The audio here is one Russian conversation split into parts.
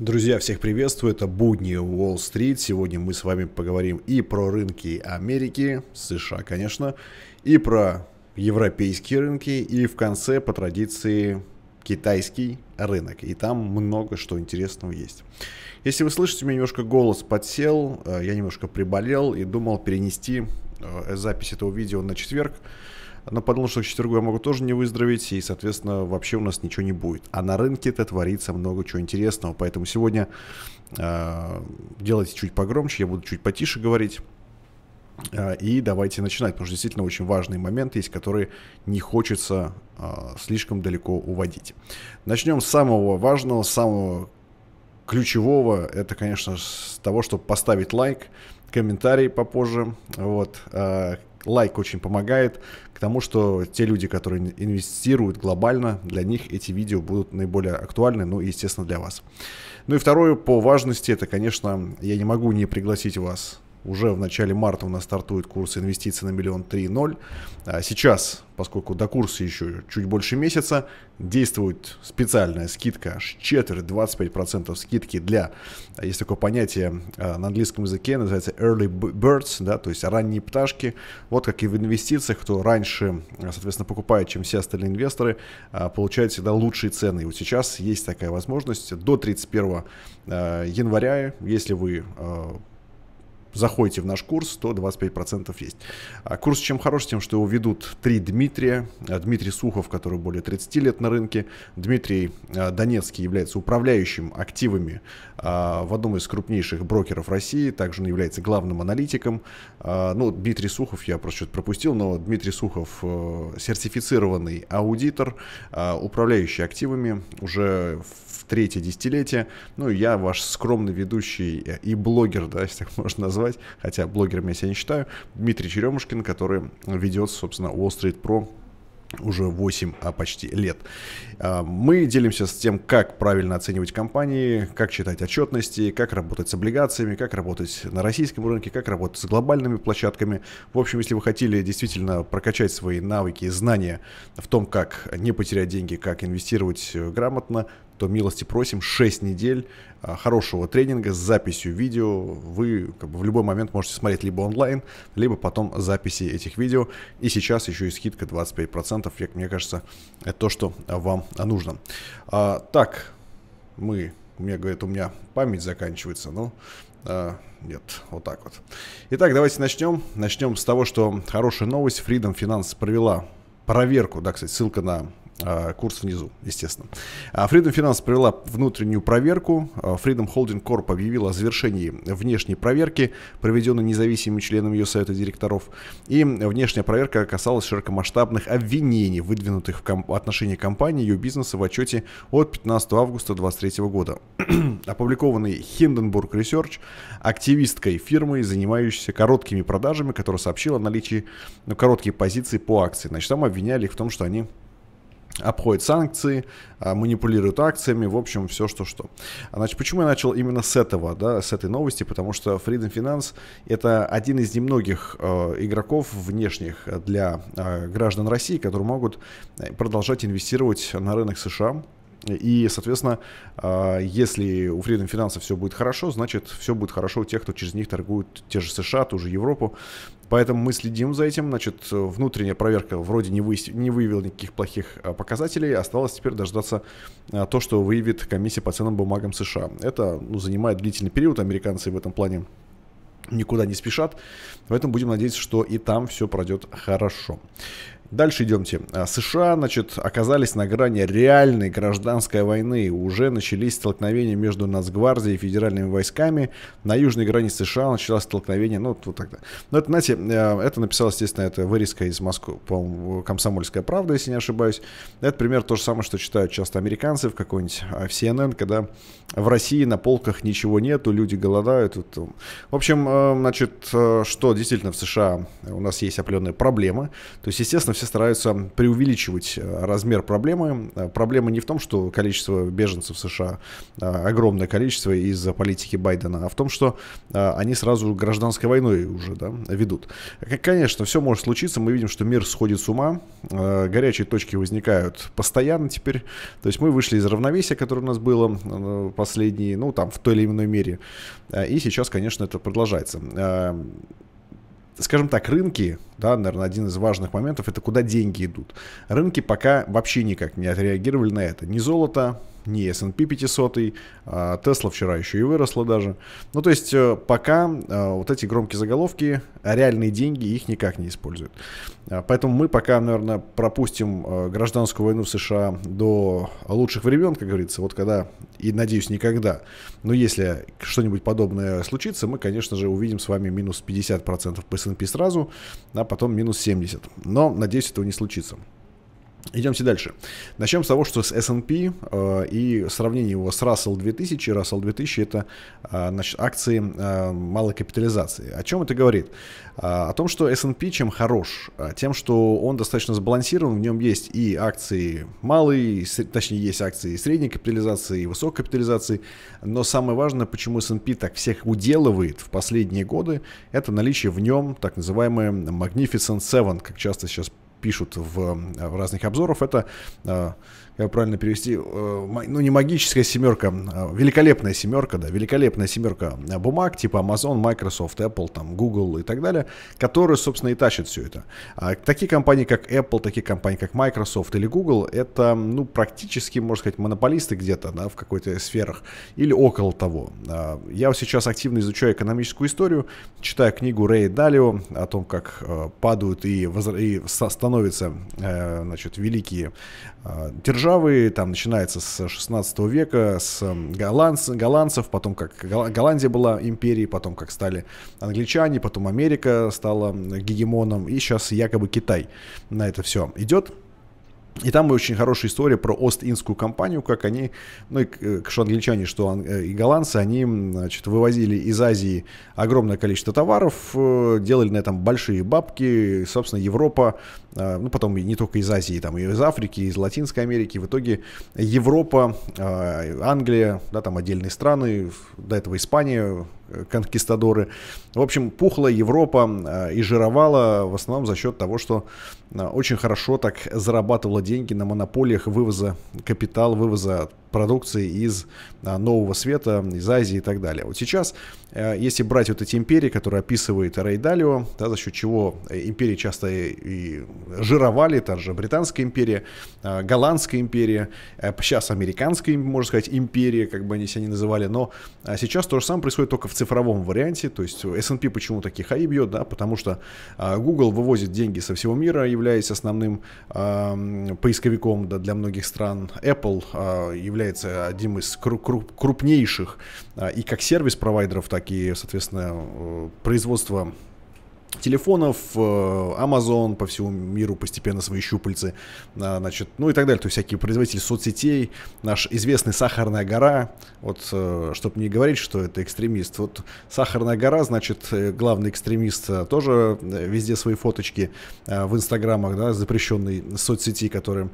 Друзья, всех приветствую, это будни Уолл-стрит. Сегодня мы с вами поговорим и про рынки Америки, США, конечно, и про европейские рынки, и в конце, по традиции, китайский рынок. И там много что интересного есть. Если вы слышите, у меня немножко голос подсел, э, я немножко приболел и думал перенести э, запись этого видео на четверг, она подумала, что к четвергу я могу тоже не выздороветь, и, соответственно, вообще у нас ничего не будет. А на рынке-то творится много чего интересного, поэтому сегодня э, делайте чуть погромче, я буду чуть потише говорить. Э, и давайте начинать, потому что действительно очень важные моменты есть, которые не хочется э, слишком далеко уводить. Начнем с самого важного, самого ключевого. Это, конечно, с того, чтобы поставить лайк, комментарий попозже. Вот, э, лайк очень помогает к тому, что те люди, которые инвестируют глобально, для них эти видео будут наиболее актуальны, ну и, естественно, для вас. Ну и второе по важности, это, конечно, я не могу не пригласить вас уже в начале марта у нас стартует курс инвестиций на миллион три ноль. А сейчас, поскольку до курса еще чуть больше месяца, действует специальная скидка, аж четверть, 25% скидки для, есть такое понятие а, на английском языке, называется early birds, да, то есть ранние пташки. Вот как и в инвестициях, кто раньше, соответственно, покупает, чем все остальные инвесторы, а, получает всегда лучшие цены. И вот сейчас есть такая возможность до 31 января, если вы заходите в наш курс, то 25% есть. А курс чем хорош, тем, что его ведут три Дмитрия. А, Дмитрий Сухов, который более 30 лет на рынке. Дмитрий а, Донецкий является управляющим активами в одном из крупнейших брокеров России. Также он является главным аналитиком. Ну, Дмитрий Сухов, я просто что-то пропустил, но Дмитрий Сухов э, сертифицированный аудитор, управляющий активами уже в третье десятилетие. Ну, я ваш скромный ведущий и блогер, да, если так можно назвать назвать, хотя блогером я себя не считаю, Дмитрий Черемушкин, который ведет, собственно, Wall Street Pro уже 8 а почти лет. А, мы делимся с тем, как правильно оценивать компании, как читать отчетности, как работать с облигациями, как работать на российском рынке, как работать с глобальными площадками. В общем, если вы хотели действительно прокачать свои навыки и знания в том, как не потерять деньги, как инвестировать э, грамотно, то милости просим 6 недель а, хорошего тренинга с записью видео. Вы как бы, в любой момент можете смотреть либо онлайн, либо потом записи этих видео. И сейчас еще и скидка 25%. Я, мне кажется, это то, что вам нужно. А, так, мы... Мне говорят, у меня память заканчивается, но а, нет, вот так вот. Итак, давайте начнем. Начнем с того, что хорошая новость. Freedom Finance провела проверку. Да, кстати, ссылка на Э, курс внизу, естественно. А Freedom Finance провела внутреннюю проверку. Э, Freedom Holding Corp. объявила о завершении внешней проверки, проведенной независимыми членами ее совета директоров. И внешняя проверка касалась широкомасштабных обвинений, выдвинутых в ком- отношении компании и ее бизнеса в отчете от 15 августа 2023 года. Опубликованный Hindenburg Research активисткой фирмы, занимающейся короткими продажами, которая сообщила о наличии ну, короткие позиции по акции. Значит, там обвиняли их в том, что они обходит санкции, а, манипулирует акциями, в общем, все что что. Значит, почему я начал именно с этого, да, с этой новости, потому что Freedom Finance это один из немногих э, игроков внешних для э, граждан России, которые могут э, продолжать инвестировать на рынок США, и, соответственно, а, если у Freedom Finance все будет хорошо, значит, все будет хорошо у тех, кто через них торгует те же США, ту же Европу. Поэтому мы следим за этим. Значит, внутренняя проверка вроде не, вы, не выявила никаких плохих а, показателей. Осталось теперь дождаться а, то, что выявит комиссия по ценным бумагам США. Это ну, занимает длительный период. Американцы в этом плане никуда не спешат. Поэтому будем надеяться, что и там все пройдет хорошо. Дальше идемте. А, США, значит, оказались на грани реальной гражданской войны. Уже начались столкновения между Нацгвардией и федеральными войсками. На южной границе США началось столкновение, ну, вот тогда. Но это, знаете, э, это написал, естественно, это вырезка из Москвы, по-моему, «Комсомольская правда», если не ошибаюсь. Это пример то же самое, что читают часто американцы в какой-нибудь CNN, э, когда в России на полках ничего нету, люди голодают. Вот. Э. В общем, значит, что действительно в США у нас есть определенные проблемы. То есть, естественно, все стараются преувеличивать э, размер проблемы. Э, проблема не в том, что количество беженцев в США э, огромное количество из-за политики Байдена, а в том, что они сразу гражданской войной уже да, ведут. Конечно, все может случиться. Мы видим, что мир сходит с ума. Горячие точки возникают постоянно теперь. То есть мы вышли из равновесия, которое у нас было последние, ну там в той или иной мере. И сейчас, конечно, это продолжается. Скажем так, рынки да, наверное, один из важных моментов, это куда деньги идут. Рынки пока вообще никак не отреагировали на это. Ни золото, ни S&P 500, Tesla вчера еще и выросла даже. Ну, то есть э, пока э, вот эти громкие заголовки, а реальные деньги их никак не используют. А, поэтому мы пока, наверное, пропустим э, гражданскую войну в США до лучших времен, как говорится, вот когда, и надеюсь, никогда. Но если что-нибудь подобное случится, мы, конечно же, увидим с вами минус 50% по S&P сразу, а потом минус 70. Но, надеюсь, этого не случится. Идемте дальше. Начнем с того, что с S&P э, и сравнение его с Russell 2000. Russell 2000 это э, значит, акции э, малой капитализации. О чем это говорит? Э, о том, что S&P чем хорош? Э, тем, что он достаточно сбалансирован, в нем есть и акции малой, точнее есть акции средней капитализации и высокой капитализации. Но самое важное, почему S&P так всех уделывает в последние годы, это наличие в нем так называемой Magnificent Seven, как часто сейчас пишут э, в разных обзорах, это э, как э, правильно перевести, э, ну не магическая семерка, а великолепная семерка, да, великолепная семерка э, бумаг типа Amazon, Microsoft, Apple, там, Google и так далее, которые, собственно, и тащат все это. А такие компании, как Apple, такие компании, как Microsoft или Google, это, ну, практически, можно сказать, монополисты где-то, да, в какой-то сферах или около того. А я сейчас активно изучаю экономическую историю, читаю книгу Рэя Далио о том, как падают и, возра... и становятся, значит, великие державы, державы, там начинается с 16 века, с голландц, голландцев, потом как Голландия была империей, потом как стали англичане, потом Америка стала гегемоном, и сейчас якобы Китай на это все идет. И там очень хорошая история про Ост-Индскую компанию, как они, ну и э, что англичане, что э, и голландцы, они значит, вывозили из Азии огромное количество товаров, э, делали на этом большие бабки. И, собственно, Европа, ну потом не только из Азии, там и из Африки, и из Латинской Америки. В итоге Европа, Англия, да, там отдельные страны, до этого Испания, конкистадоры. В общем, пухлая Европа э, и жировала в основном за счет того, что э, очень хорошо так зарабатывала деньги на монополиях вывоза капитала, вывоза продукции из а, Нового Света, из Азии и так далее. Вот сейчас, э, если брать вот эти империи, которые описывает Рейдалио, да, за счет чего э, империи часто и жировали, та же Британская империя, э, Голландская империя, сейчас Американская, можно сказать, империя, как бы они себя не называли, но а, сейчас то же самое происходит только в цифровом варианте, то есть S&P почему такие хаи бьет, да, потому что а, Google вывозит деньги со всего мира, являясь основным э, поисковиком да, для многих стран, Apple э, является является одним из крупнейших а, и как сервис-провайдеров, так и, соответственно, э, производства телефонов, э, Amazon по всему миру постепенно свои щупальцы, э, значит, ну и так далее, то есть всякие производители соцсетей, наш известный Сахарная гора, вот, э, чтобы не говорить, что это экстремист, вот Сахарная гора, значит, главный экстремист тоже везде свои фоточки в инстаграмах, да, запрещенной соцсети, которые,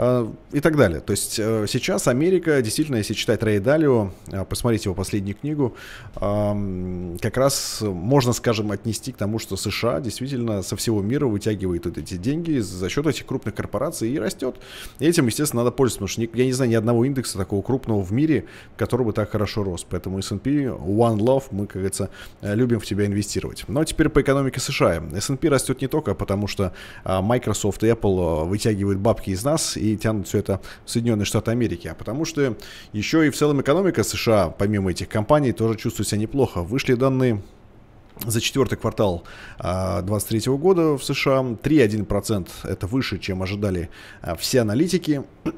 и так далее, то есть сейчас Америка, действительно, если читать Рэй Далио, посмотреть его последнюю книгу, как раз можно, скажем, отнести к тому, что США действительно со всего мира вытягивает вот эти деньги за счет этих крупных корпораций и растет. И этим, естественно, надо пользоваться, потому что я не знаю ни одного индекса такого крупного в мире, который бы так хорошо рос. Поэтому S&P One Love, мы, как говорится, э, любим в тебя инвестировать. Но ну, а теперь по экономике США. S&P растет не только потому, что а, Microsoft и Apple э, вытягивают бабки из нас и тянут все это в Соединенные Штаты Америки, а потому что еще и в целом экономика США, помимо этих компаний, тоже чувствует себя неплохо. Вышли данные за четвертый квартал 2023 а, года в США. 3,1% это выше, чем ожидали а, все аналитики.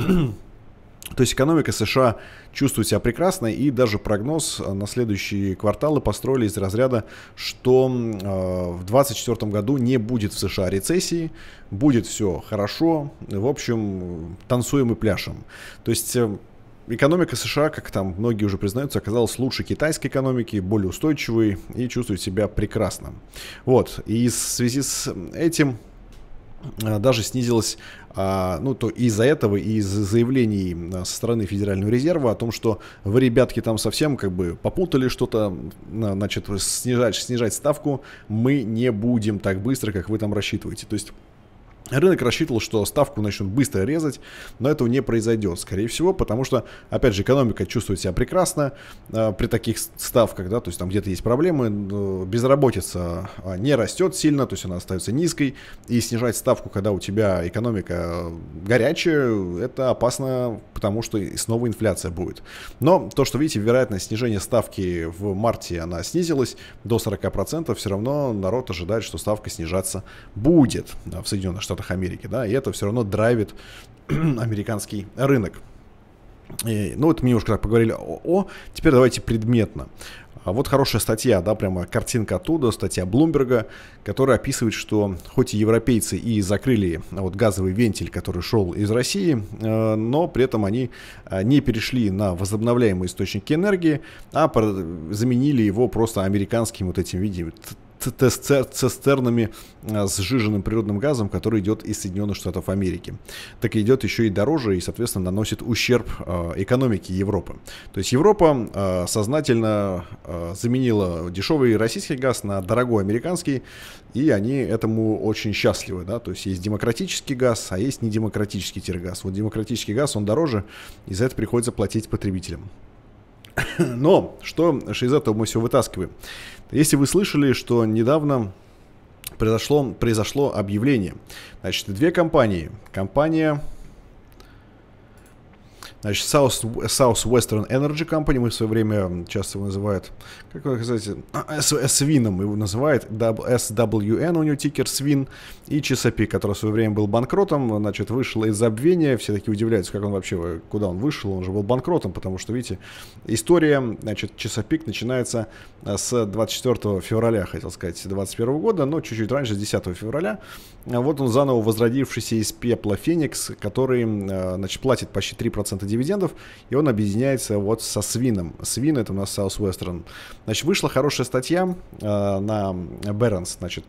То есть экономика США чувствует себя прекрасно, и даже прогноз на следующие кварталы построили из разряда, что а, в 2024 году не будет в США рецессии, будет все хорошо, в общем, танцуем и пляшем. То есть э, Экономика США, как там многие уже признаются, оказалась лучше китайской экономики, более устойчивой и чувствует себя прекрасно. Вот, и в связи с этим а, даже снизилась, а, ну, то из-за этого и из заявлений а, со стороны Федерального резерва о том, что вы, ребятки, там совсем как бы попутали что-то, значит, снижать, снижать ставку мы не будем так быстро, как вы там рассчитываете. То есть Рынок рассчитывал, что ставку начнут быстро резать, но этого не произойдет, скорее всего, потому что, опять же, экономика чувствует себя прекрасно э, при таких ставках, да, то есть там где-то есть проблемы, э, безработица а, не растет сильно, то есть она остается низкой, и снижать ставку, когда у тебя экономика э, горячая, это опасно, потому что снова инфляция будет. Но то, что видите, вероятность снижения ставки в марте, она снизилась до 40%, все равно народ ожидает, что ставка снижаться будет в Соединенных Штатах Штатах Америки, да, и это все равно драйвит американский рынок. И, ну, вот мы немножко так поговорили о, о. Теперь давайте предметно. А вот хорошая статья, да, прямо картинка оттуда, статья Блумберга, которая описывает, что хоть и европейцы и закрыли а вот газовый вентиль, который шел из России, э, но при этом они а, не перешли на возобновляемые источники энергии, а заменили его просто американским вот этим, видим, цистернами а, с сжиженным природным газом, который идет из Соединенных Штатов Америки. Так идет еще и дороже и, соответственно, наносит ущерб а, экономике Европы. То есть Европа а, сознательно заменила дешевый российский газ на дорогой американский, и они этому очень счастливы. Да? То есть есть демократический газ, а есть недемократический тиргаз. Вот демократический газ, он дороже, и за это приходится платить потребителям. Но что же из этого мы все вытаскиваем? Если вы слышали, что недавно произошло, произошло объявление. Значит, две компании. Компания Значит, South, Southwestern Energy Company, мы в свое время часто его называют, как вы знаете, э, э, SWIN его называют, SWN, у него тикер SWIN, и Chesapeake, который в свое время был банкротом, значит, вышел из обвения, все такие удивляются, как он вообще, э, куда он вышел, он же был банкротом, потому что, видите, история, значит, Chesapeake начинается с 24 февраля, хотел сказать, 21 года, но чуть-чуть раньше, с 10 февраля, вот он заново возродившийся из пепла Феникс, который, значит, платит почти 3% дивидендов, и он объединяется вот со свином. Свин это у нас Southwestern. Значит, вышла хорошая статья э, на Barron's, значит,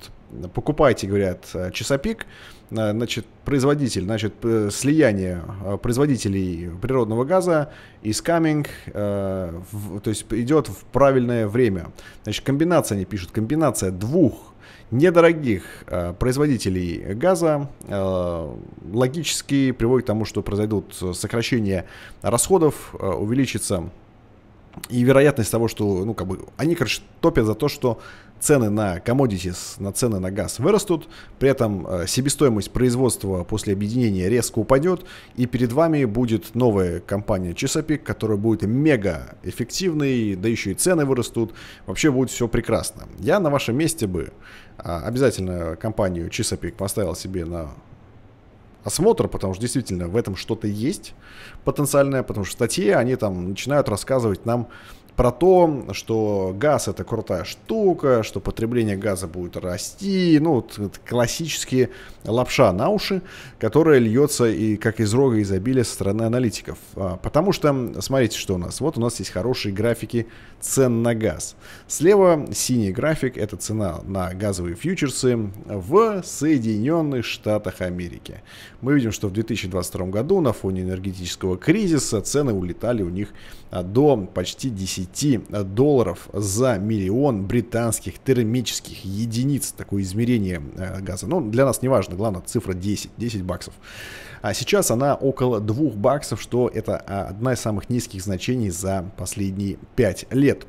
покупайте, говорят, э, часопик, э, значит, производитель, значит, слияние э, производителей природного газа is coming, э, в, то есть идет в правильное время. Значит, комбинация, они пишут, комбинация двух недорогих э, производителей газа э, логически приводит к тому, что произойдут э, сокращения расходов, э, увеличится и вероятность того, что, ну, как бы, они, короче, топят за то, что цены на commodities, на цены на газ вырастут, при этом э, себестоимость производства после объединения резко упадет, и перед вами будет новая компания Chesapeake, которая будет мега эффективной, да еще и цены вырастут, вообще будет все прекрасно. Я на вашем месте бы а, обязательно компанию Chesapeake поставил себе на осмотр, потому что действительно в этом что-то есть потенциальное, потому что в статье они там начинают рассказывать нам про то, что газ это крутая штука, что потребление газа будет расти, ну, вот, классические лапша на уши, которая льется и как из рога изобилия со стороны аналитиков. А, потому что, смотрите, что у нас. Вот у нас есть хорошие графики цен на газ. Слева синий график, это цена на газовые фьючерсы в Соединенных Штатах Америки. Мы видим, что в 2022 году на фоне энергетического кризиса цены улетали у них а, до почти 10 10 долларов за миллион британских термических единиц. Такое измерение э, газа. Но ну, для нас не важно, главное цифра 10, 10 баксов. А сейчас она около 2 баксов, что это а, одна из самых низких значений за последние 5 лет.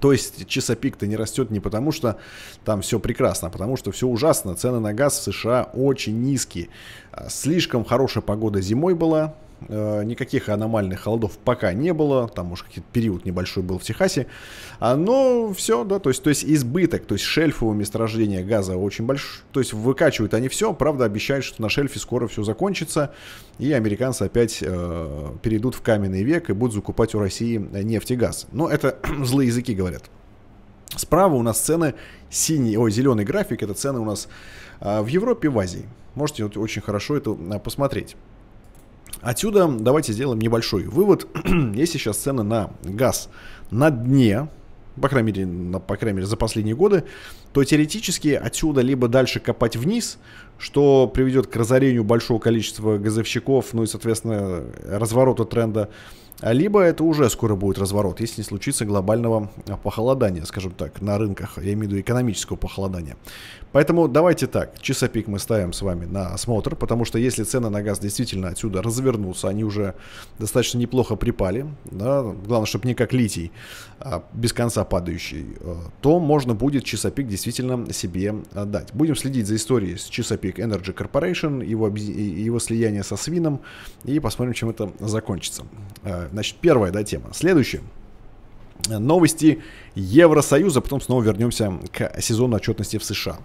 То есть часопик-то не растет не потому, что там все прекрасно, а потому что все ужасно. Цены на газ в США очень низкие. А, слишком хорошая погода зимой была, Э, никаких аномальных холодов пока не было, там уж какой-то период небольшой был в Техасе, а, но все, да, то есть, то есть избыток, то есть шельфового месторождения газа очень большой, то есть выкачивают они все, правда обещают, что на шельфе скоро все закончится, и американцы опять э, перейдут в каменный век и будут закупать у России нефть и газ. Но это злые языки говорят. Справа у нас цены синий, ой, зеленый график, это цены у нас э, в Европе, в Азии. Можете вот очень хорошо это а, посмотреть. Отсюда давайте сделаем небольшой вывод. Если сейчас цены на газ на дне, по крайней мере, на, по крайней мере, за последние годы, то теоретически отсюда либо дальше копать вниз, что приведет к разорению большого количества газовщиков, ну и, соответственно, разворота тренда, а либо это уже скоро будет разворот, если не случится глобального похолодания, скажем так, на рынках, я имею в виду экономического похолодания. Поэтому давайте так, часопик мы ставим с вами на осмотр, потому что если цены на газ действительно отсюда развернутся, они уже достаточно неплохо припали, да, главное, чтобы не как литий, а без конца падающий, э, то можно будет часопик действительно себе э, дать. Будем следить за историей с часопик Energy Corporation, его, его слияние со свином, и посмотрим, чем это закончится. Э, значит, первая да, тема. Следующее новости Евросоюза, потом снова вернемся к сезону отчетности в США.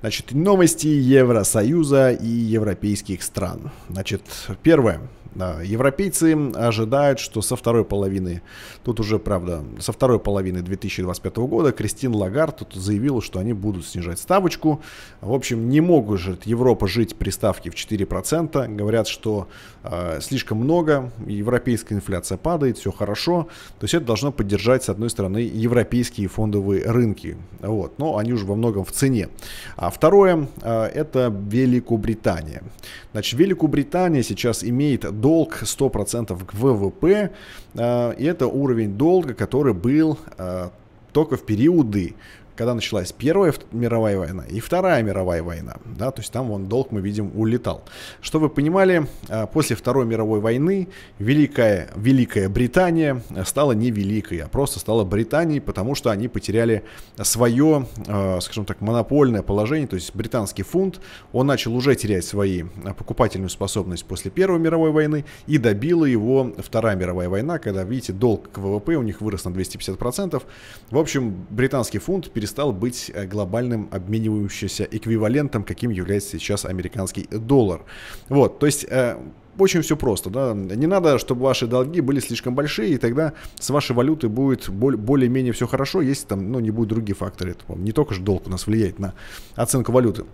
Значит, новости Евросоюза и европейских стран. Значит, первое. Европейцы ожидают, что со второй половины, тут уже, правда, со второй половины 2025 года Кристин Лагард тут заявила, что они будут снижать ставочку. В общем, не могут же Европа жить при ставке в 4%. Говорят, что э, слишком много, европейская инфляция падает, все хорошо. То есть это должно поддержать, с одной стороны, европейские фондовые рынки. Вот. Но они уже во многом в цене. А второе, э, это Великобритания. Значит, Великобритания сейчас имеет долг 100% к ВВП. Э, и это уровень долга, который был э, только в периоды когда началась Первая мировая война и Вторая мировая война, да, то есть там вон долг мы видим улетал. Что вы понимали, а, после Второй мировой войны Великая, Великая Британия э, стала не Великой, а просто стала Британией, потому что они потеряли свое, э, скажем так, монопольное положение, то есть британский фунт, он начал уже терять свои э, покупательную способность после Первой мировой войны и добила его Вторая мировая война, когда, видите, долг к ВВП у них вырос на 250%. В общем, британский фунт перестал перестал быть э, глобальным обменивающимся эквивалентом, каким является сейчас американский доллар. Вот, то есть э, очень все просто, да, не надо, чтобы ваши долги были слишком большие, и тогда с вашей валюты будет более-менее все хорошо, если там, ну, не будет другие факторы, не только же долг у нас влияет на оценку валюты.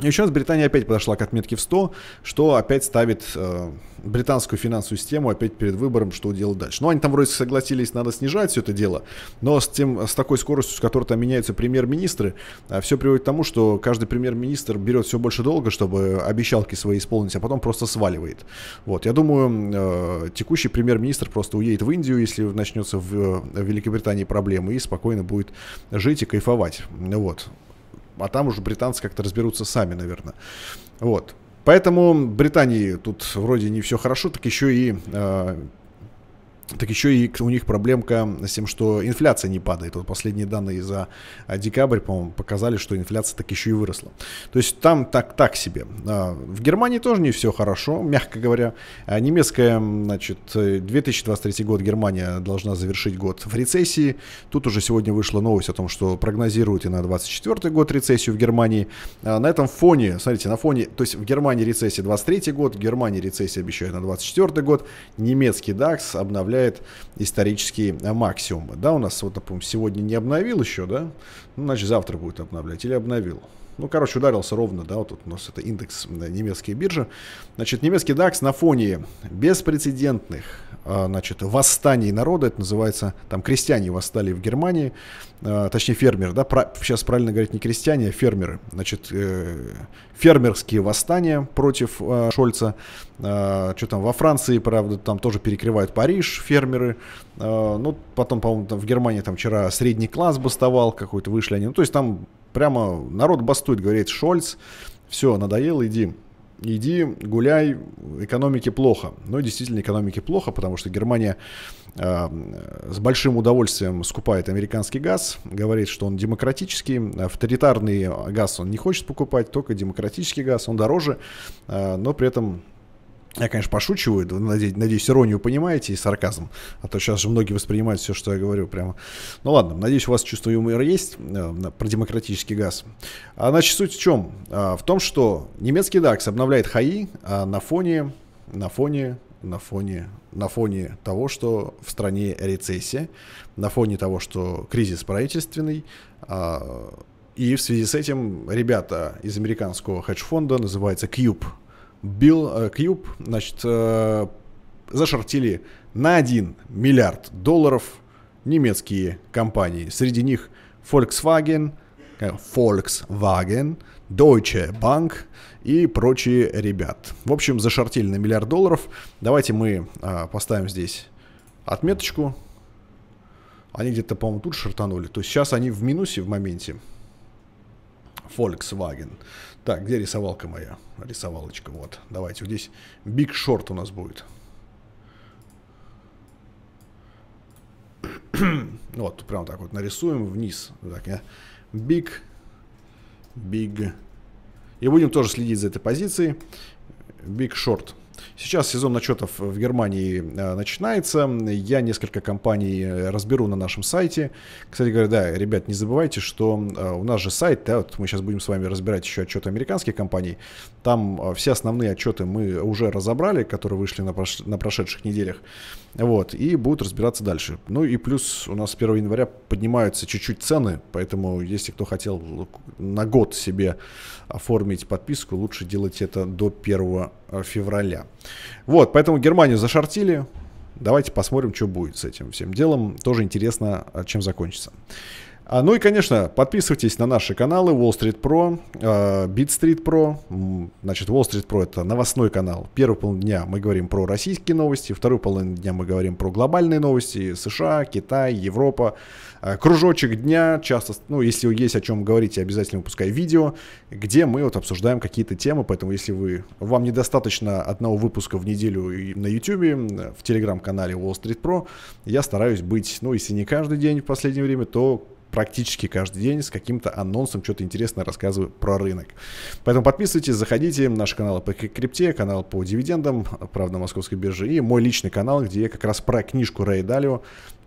И сейчас Британия опять подошла к отметке в 100, что опять ставит э, британскую финансовую систему опять перед выбором, что делать дальше. Ну, они там вроде согласились, надо снижать все это дело, но с, тем, с такой скоростью, с которой там меняются премьер-министры, э, все приводит к тому, что каждый премьер-министр берет все больше долга, чтобы обещалки свои исполнить, а потом просто сваливает. Вот, я думаю, э, текущий премьер-министр просто уедет в Индию, если начнется в, э, в Великобритании проблемы, и спокойно будет жить и кайфовать. Ну вот. А там уже британцы как-то разберутся сами, наверное. Вот. Поэтому Британии тут вроде не все хорошо, так еще и э, так еще и у них проблемка с тем, что инфляция не падает. Вот последние данные за э, декабрь, по-моему, показали, что инфляция так еще и выросла. То есть там так, так себе. А, в Германии тоже не все хорошо, мягко говоря. А немецкая, значит, 2023 э, год Германия должна завершить год в рецессии. Тут уже сегодня вышла новость о том, что прогнозируют и на 2024 год рецессию в Германии. А, на этом фоне, смотрите, на фоне, то есть в Германии рецессия 23 год, в Германии рецессия обещают на 24 год. Немецкий DAX обновляется составляет исторический э, максимум. Да, у нас, вот, напомню, сегодня не обновил еще, да? Ну, значит, завтра будет обновлять или обновил. Ну, короче, ударился ровно, да, вот тут у нас это индекс да, немецкие биржи. Значит, немецкий DAX на фоне беспрецедентных, а, значит, восстаний народа, это называется, там крестьяне восстали в Германии, а, точнее фермеры, да, про, сейчас правильно говорить не крестьяне, а фермеры, значит, э, фермерские восстания против э, Шольца, э, что там во Франции, правда, там тоже перекрывают Париж фермеры, э, ну, потом, по-моему, там в Германии там вчера средний класс бастовал какой-то, вышли они, ну, то есть там прямо народ бастует, говорит, Шольц, все, надоело, иди иди гуляй, экономике плохо. Ну, действительно, экономике плохо, потому что Германия э, с большим удовольствием скупает американский газ, говорит, что он демократический, авторитарный газ он не хочет покупать, только демократический газ, он дороже, э, но при этом я, конечно, пошучиваю, надеюсь, надеюсь, иронию понимаете и сарказм. А то сейчас же многие воспринимают все, что я говорю прямо. Ну ладно, надеюсь, у вас чувство юмора есть э, про демократический газ. А, значит, суть в чем? А, в том, что немецкий Дакс обновляет ХАИ а на фоне, на фоне, на фоне, на фоне того, что в стране рецессия, на фоне того, что кризис правительственный, а, и в связи с этим ребята из американского хедж-фонда, называется Cube, Билл Кьюб, э, значит, э, зашортили на 1 миллиард долларов немецкие компании. Среди них Volkswagen, э, Volkswagen, Deutsche Bank и прочие ребят. В общем, зашортили на миллиард долларов. Давайте мы поставим здесь отметочку. Они где-то, по-моему, тут шартанули. То есть сейчас они в минусе в моменте. Volkswagen. Так, где рисовалка моя? Рисовалочка, вот. Давайте, вот здесь Big Short у нас будет. вот, прям так вот нарисуем вниз. Так, я... Big, Big. И будем тоже следить за этой позицией. Big Short. Сейчас сезон отчетов в Германии э, начинается. Я несколько компаний э, разберу на нашем сайте. Кстати говоря, да, ребят, не забывайте, что э, у нас же сайт, да, вот мы сейчас будем с вами разбирать еще отчеты американских компаний. Там все основные отчеты мы уже разобрали, которые вышли на, прош... на прошедших неделях. Вот, и будут разбираться дальше. Ну и плюс у нас с 1 января поднимаются чуть-чуть цены, поэтому если кто хотел на год себе оформить подписку, лучше делать это до 1 э, февраля. Вот, поэтому Германию зашортили. Давайте посмотрим, что будет с этим всем делом. Тоже интересно, а чем закончится. А, ну и, конечно, подписывайтесь на наши каналы Wall Street Pro, а, Beat Street Pro. Значит, Wall Street Pro это новостной канал. Первую половину дня мы говорим про российские новости, вторую половину дня мы говорим про глобальные новости США, Китай, Европа. А, кружочек дня часто, ну, если есть о чем говорить, обязательно выпускаю видео, где мы вот обсуждаем какие-то темы, поэтому если вы, вам недостаточно одного выпуска в неделю на YouTube, в телеграм-канале Wall Street Pro, я стараюсь быть, ну, если не каждый день в последнее время, то практически каждый день с каким-то анонсом, что-то интересное рассказываю про рынок. Поэтому подписывайтесь, заходите, наш канал по крипте, канал по дивидендам, правда, московской бирже, и мой личный канал, где я как раз про книжку Рэя Далио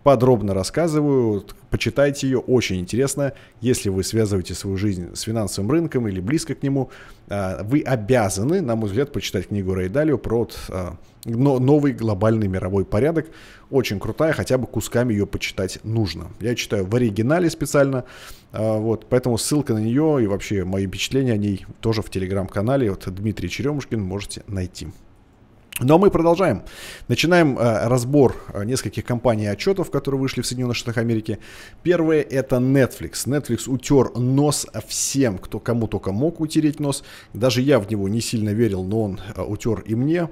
подробно рассказываю. Почитайте ее, очень интересно. Если вы связываете свою жизнь с финансовым рынком или близко к нему, а, вы обязаны, на мой взгляд, почитать книгу Рейдалио про а, новый глобальный мировой порядок. Очень крутая, хотя бы кусками ее почитать нужно. Я читаю в оригинале специально, а, вот, поэтому ссылка на нее и вообще мои впечатления о ней тоже в телеграм-канале. Вот Дмитрий Черемушкин можете найти. Но мы продолжаем. Начинаем э, разбор э, нескольких компаний отчетов, которые вышли в Соединенных Штатах Америки. Первое это Netflix. Netflix утер нос всем, кто кому только мог утереть нос. Даже я в него не сильно верил, но он э, утер и мне.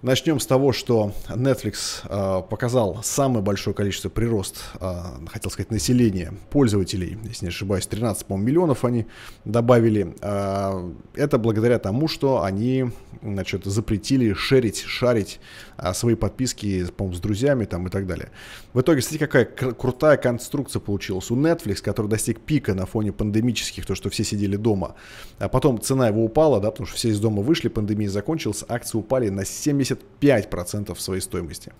Начнем с того, что Netflix э, показал самое большое количество прирост, э, хотел сказать, населения пользователей, если не ошибаюсь, 13, по миллионов они добавили. Э, это благодаря тому, что они, значит, запретили шерить, шарить э, свои подписки, по с друзьями там и так далее. В итоге, смотрите, какая крутая конструкция получилась у Netflix, который достиг пика на фоне пандемических, то, что все сидели дома. А потом цена его упала, да, потому что все из дома вышли, пандемия закончилась, акции упали на 70 75% своей стоимости.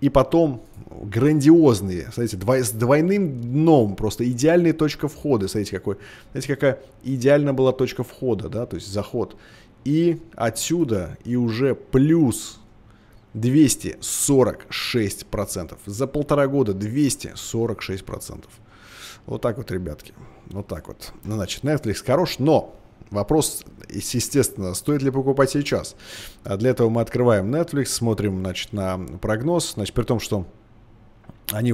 И потом грандиозные, смотрите, дво, с двойным дном, просто идеальная точка входа, смотрите, какой, знаете, какая идеально была точка входа, да, то есть заход. И отсюда, и уже плюс 246%. За полтора года 246%. Вот так вот, ребятки. Вот так вот. Ну, значит, Netflix хорош, но Вопрос, естественно, стоит ли покупать сейчас. А для этого мы открываем Netflix, смотрим значит, на прогноз. Значит, при том, что они,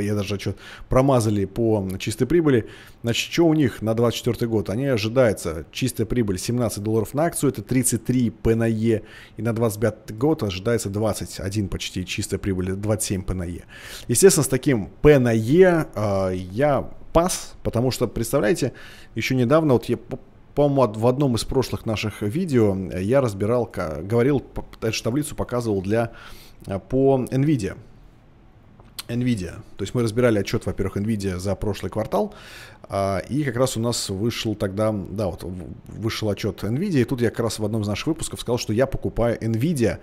я даже что, промазали по чистой прибыли. Значит, что у них на 2024 год? Они ожидается чистая прибыль 17 долларов на акцию, это 33 P на E. И на 25 год ожидается 21 почти чистая прибыль, 27 P на E. Естественно, с таким P на E э, я пас, потому что, представляете, еще недавно, вот я по-моему, в одном из прошлых наших видео я разбирал, говорил, эту таблицу показывал для, э, по NVIDIA. NVIDIA. То есть мы разбирали отчет, во-первых, NVIDIA за прошлый квартал, а, и как раз у нас вышел тогда, да, вот вышел отчет NVIDIA, и тут я как раз в одном из наших выпусков сказал, что я покупаю NVIDIA.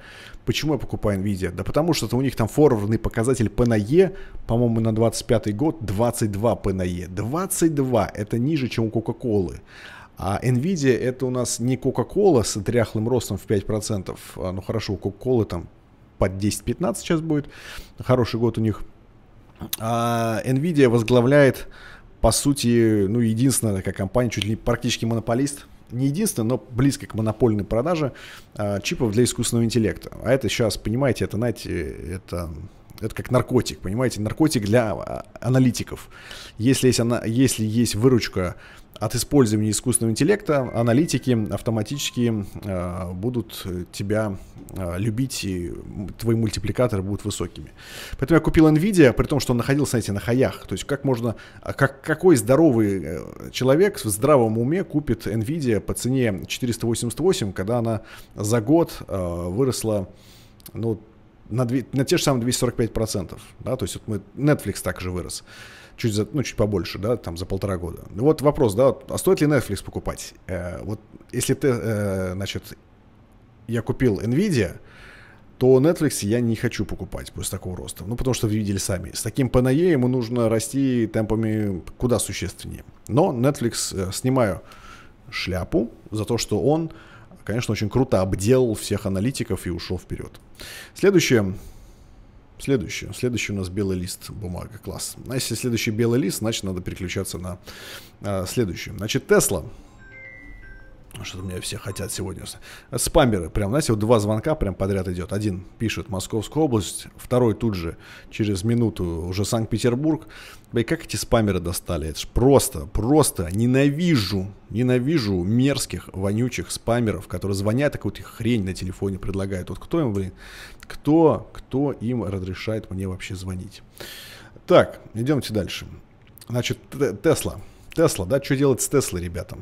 Почему я покупаю NVIDIA? Да потому что у них там форвардный показатель P на E, по-моему, на 25 год 22 P на E. 22, это ниже, чем у Coca-Cola. А Nvidia это у нас не Coca-Cola с дряхлым ростом в 5%. А, ну хорошо, у Coca-Cola там под 10-15 сейчас будет. Хороший год у них. А Nvidia возглавляет, по сути, ну единственная такая компания, чуть ли практически монополист не единственная, но близко к монопольной продаже а, чипов для искусственного интеллекта. А это сейчас, понимаете, это, знаете, это, это как наркотик, понимаете, наркотик для а, аналитиков. Если есть, она, если есть выручка от использования искусственного интеллекта аналитики автоматически э, будут тебя э, любить, и твои мультипликаторы будут высокими. Поэтому я купил NVIDIA, при том, что он находился, знаете, на хаях. То есть как можно, а как, какой здоровый э, человек в здравом уме купит NVIDIA по цене 488, когда она за год э, выросла, ну, на, 2, на те же самые 245%. Да? То есть вот мы, Netflix также вырос чуть, за, ну, чуть побольше, да, там за полтора года. Вот вопрос, да, а стоит ли Netflix покупать? Э, вот если ты, э, значит, я купил Nvidia, то Netflix я не хочу покупать после такого роста. Ну, потому что вы видели сами. С таким ПНЕ ему нужно расти темпами куда существеннее. Но Netflix э, снимаю шляпу за то, что он, конечно, очень круто обделал всех аналитиков и ушел вперед. Следующее Следующий, Следующий у нас белый лист бумага. Класс. А если следующий белый лист, значит, надо переключаться на э, следующую. Значит, Тесла. Что-то меня все хотят сегодня. Спамберы. Прям, знаете, вот два звонка прям подряд идет. Один пишет Московскую область, второй тут же, через минуту, уже Санкт-Петербург. И как эти спамеры достали? Это ж просто, просто ненавижу, ненавижу мерзких, вонючих спамеров, которые звонят, такую то хрень на телефоне предлагают. Вот кто им, блин, кто, кто им разрешает мне вообще звонить? Так, идемте дальше. Значит, Тесла. Тесла, да, что делать с Теслой, ребята?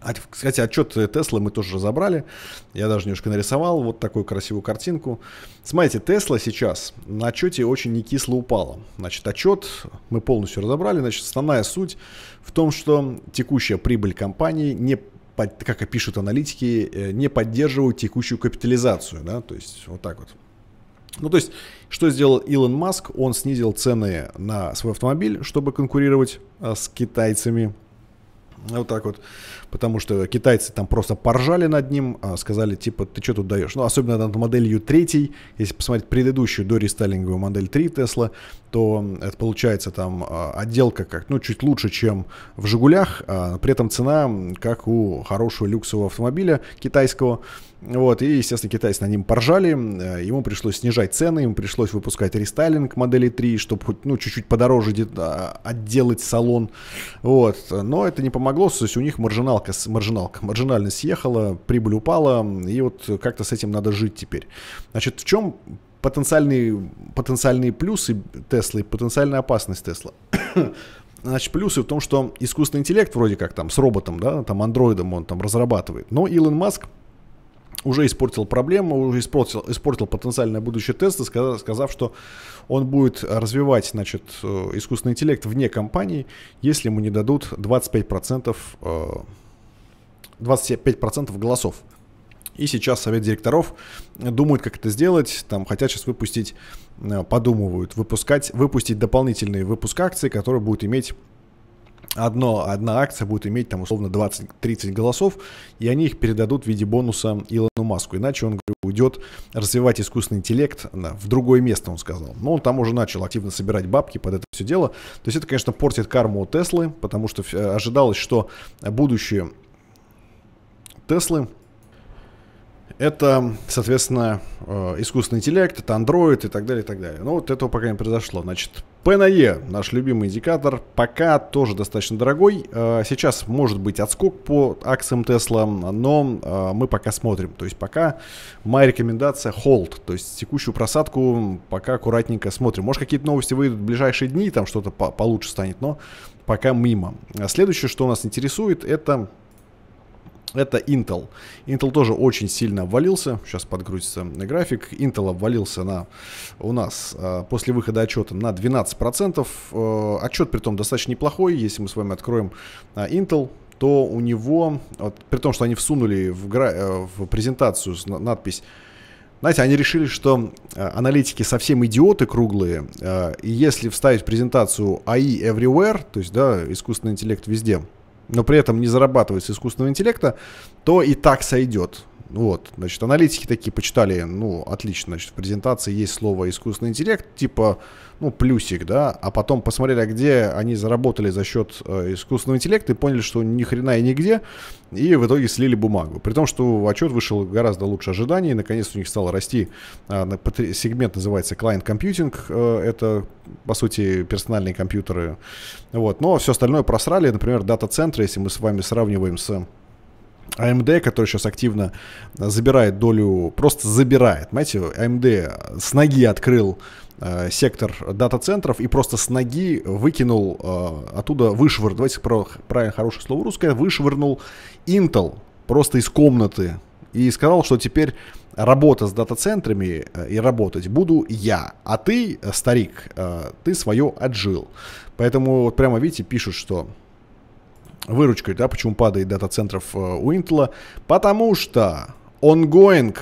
А, кстати, отчет Тесла мы тоже разобрали. Я даже немножко нарисовал вот такую красивую картинку. Смотрите, Тесла сейчас на отчете очень не кисло упала. Значит, отчет мы полностью разобрали. Значит, основная суть в том, что текущая прибыль компании не как пишут аналитики, э, не поддерживают текущую капитализацию, да, то есть вот так вот. Ну, то есть, что сделал Илон Маск? Он снизил цены на свой автомобиль, чтобы конкурировать э, с китайцами. Вот так вот потому что китайцы там просто поржали над ним, а сказали, типа, ты что тут даешь? Ну, особенно над моделью 3, если посмотреть предыдущую, до рестайлинговую модель 3 Тесла, то это получается там а, отделка как, ну, чуть лучше, чем в «Жигулях», а при этом цена, как у хорошего люксового автомобиля китайского. Вот, и, естественно, китайцы на ним поржали, э, ему пришлось снижать цены, ему пришлось выпускать рестайлинг модели 3, чтобы хоть, ну, чуть-чуть подороже а, отделать салон, вот, но это не помогло, то есть у них маржиналка, маржиналка, маржинальность съехала, прибыль упала, и вот как-то с этим надо жить теперь. Значит, в чем потенциальные, потенциальные плюсы Теслы, потенциальная опасность Тесла. Значит, плюсы в том, что искусственный интеллект вроде как там с роботом, да, там андроидом он там разрабатывает. Но Илон Маск уже испортил проблему, уже испортил, испортил потенциальное будущее Тесла, сказав, сказав, что он будет развивать значит, э, искусственный интеллект вне компании, если ему не дадут 25%, 25 э, голосов. И сейчас совет директоров думает, как это сделать. Там хотят сейчас выпустить, э, подумывают, выпускать, выпустить дополнительный выпуск акций, который будет иметь Одно, одна акция будет иметь там условно 20-30 голосов, и они их передадут в виде бонуса Илону Маску. Иначе он говорю, уйдет развивать искусственный интеллект да, в другое место, он сказал. Но ну, он там уже начал активно собирать бабки под это все дело. То есть это, конечно, портит карму Теслы, потому что э, ожидалось, что будущее Теслы – это, соответственно, э, искусственный интеллект, это Android и так далее, и так далее. Но ну, вот этого пока не произошло. Значит, P на E, наш любимый индикатор, пока тоже достаточно дорогой. Э, сейчас может быть отскок по акциям Tesla, но э, мы пока смотрим. То есть пока моя рекомендация hold, то есть текущую просадку пока аккуратненько смотрим. Может какие-то новости выйдут в ближайшие дни, там что-то получше станет, но пока мимо. А следующее, что нас интересует, это это Intel. Intel тоже очень сильно обвалился. Сейчас подгрузится на график. Intel обвалился на, у нас э, после выхода отчета на 12%. Э, отчет при том достаточно неплохой. Если мы с вами откроем э, Intel, то у него, вот, при том, что они всунули в, гра- э, в презентацию надпись знаете, они решили, что э, аналитики совсем идиоты круглые, э, и если вставить презентацию AI Everywhere, то есть, да, искусственный интеллект везде, но при этом не зарабатывает с искусственного интеллекта, то и так сойдет. Ну вот, значит, аналитики такие почитали, ну, отлично, значит, в презентации есть слово искусственный интеллект, типа, ну, плюсик, да, а потом посмотрели, а где они заработали за счет э, искусственного интеллекта и поняли, что ни хрена и нигде, и в итоге слили бумагу. При том, что отчет вышел гораздо лучше ожиданий, и, наконец, у них стал расти, э, сегмент называется Client Computing, э, это, по сути, персональные компьютеры, вот, но все остальное просрали, например, дата-центры, если мы с вами сравниваем с AMD, а который сейчас активно э, забирает долю, просто забирает. Понимаете, AMD с ноги открыл э, сектор дата-центров и просто с ноги выкинул э, оттуда, вышвырнул, давайте про, правильно хорошее слово русское, вышвырнул Intel просто из комнаты и сказал, что теперь работа с дата-центрами и работать буду я, а ты, старик, ты свое отжил. Поэтому вот прямо, видите, пишут, что выручкой, да, почему падает дата-центров э, у Intel, потому что ongoing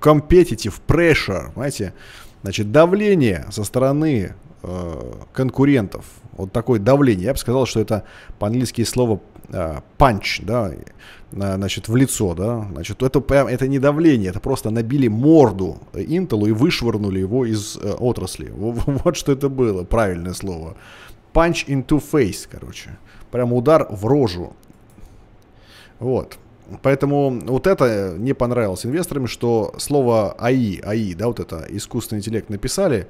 competitive pressure, понимаете, значит, давление со стороны э, конкурентов, вот такое давление, я бы сказал, что это по-английски слово панч, э, да, значит, в лицо, да, значит, это прям, это не давление, это просто набили морду Intel и вышвырнули его из э, отрасли. Вот, вот что это было, правильное слово. Punch into face, короче. Прям удар в рожу. Вот. Поэтому вот это не понравилось инвесторам, что слово АИ, АИ, да, вот это искусственный интеллект написали,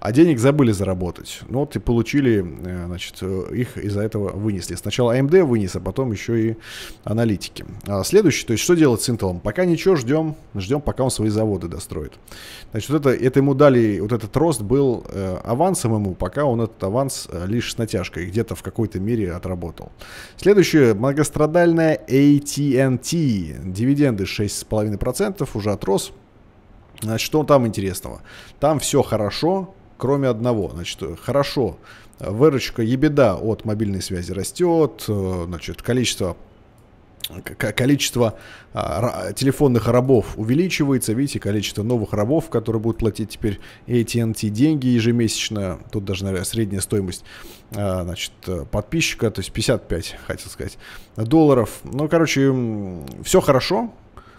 а денег забыли заработать. Ну вот и получили, э, значит, э, их из-за этого вынесли. Сначала AMD а вынес, а потом еще и аналитики. А следующий, то есть что делать с Intel? Пока ничего, ждем, ждем, пока он свои заводы достроит. Значит, вот это, это ему дали, вот этот рост был э, авансом ему, пока он этот аванс э, лишь с натяжкой где-то в какой-то мере отработал. Следующее, многострадальная AT&T. А Дивиденды 6,5% уже отрос. Значит, что там интересного? Там все хорошо, кроме одного. Значит, хорошо, выручка ебеда от мобильной связи растет, э, значит, количество количество а, телефонных рабов увеличивается, видите, количество новых рабов, которые будут платить теперь AT&T деньги ежемесячно, тут даже, наверное, средняя стоимость а, значит, э, подписчика, то есть 55, хотел сказать, долларов. Ну, короче, все хорошо,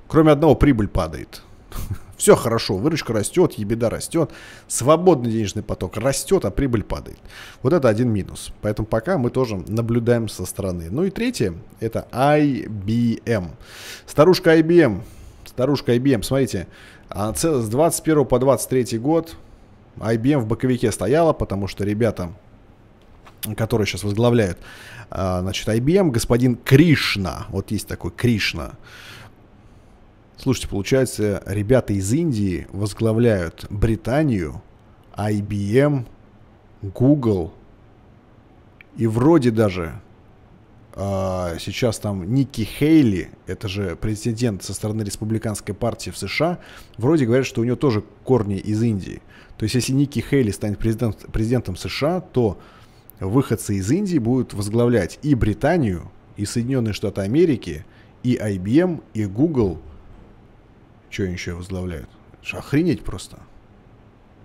кроме одного, прибыль падает. Все хорошо, выручка растет, ебеда растет, свободный денежный поток растет, а прибыль падает. Вот это один минус. Поэтому пока мы тоже наблюдаем со стороны. Ну и третье, это IBM. Старушка IBM. Старушка IBM, смотрите, а с 21 по 23 год IBM в боковике стояла, потому что ребята которые сейчас возглавляют, а, значит, IBM, господин Кришна, вот есть такой Кришна, Слушайте, получается, ребята из Индии возглавляют Британию, IBM, Google и вроде даже э, сейчас там Ники Хейли, это же президент со стороны республиканской партии в США, вроде говорят, что у него тоже корни из Индии. То есть если Ники Хейли станет президент, президентом США, то выходцы из Индии будут возглавлять и Британию, и Соединенные Штаты Америки, и IBM, и Google, что они еще возглавляют? Охренеть просто.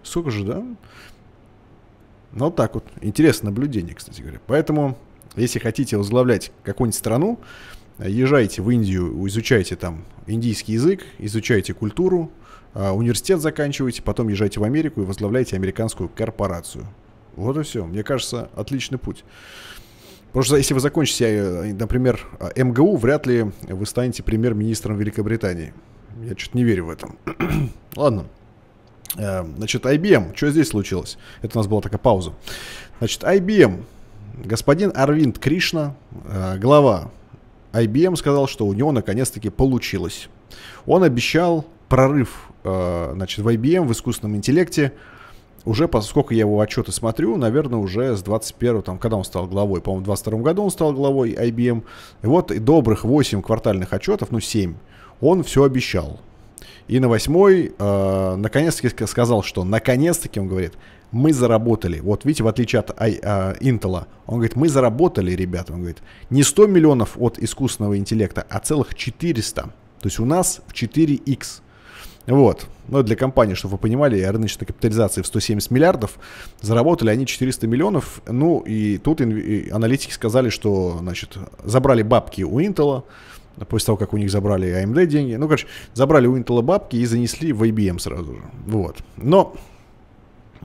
Сколько же, да? Ну, вот так вот. Интересное наблюдение, кстати говоря. Поэтому, если хотите возглавлять какую-нибудь страну, езжайте в Индию, изучайте там индийский язык, изучайте культуру, а, университет заканчивайте, потом езжайте в Америку и возглавляйте американскую корпорацию. Вот и все. Мне кажется, отличный путь. Потому что если вы закончите, э, например, а, МГУ, вряд ли вы станете премьер-министром Великобритании. Я что-то не верю в это. Ладно. Э, значит, IBM. Что здесь случилось? Это у нас была такая пауза. Значит, IBM. Господин Арвинд Кришна, э, глава IBM, сказал, что у него наконец-таки получилось. Он обещал прорыв э, значит, в IBM, в искусственном интеллекте, уже, поскольку я его отчеты смотрю, наверное, уже с 21 там, когда он стал главой, по-моему, в 22 году он стал главой IBM. И вот и добрых 8 квартальных отчетов, ну 7, он все обещал. И на восьмой, э, наконец-таки сказал, что наконец-таки, он говорит, мы заработали. Вот видите, в отличие от а, а, Intel, он говорит, мы заработали, ребята. Он говорит, не 100 миллионов от искусственного интеллекта, а целых 400. То есть у нас в 4x. Вот. Но для компании, чтобы вы понимали, рыночная капитализация в 170 миллиардов, заработали они 400 миллионов. Ну и тут инв... и аналитики сказали, что, значит, забрали бабки у Intel, После того, как у них забрали AMD а деньги. Ну, короче, забрали у Intel бабки и занесли в IBM а сразу же. Вот. Но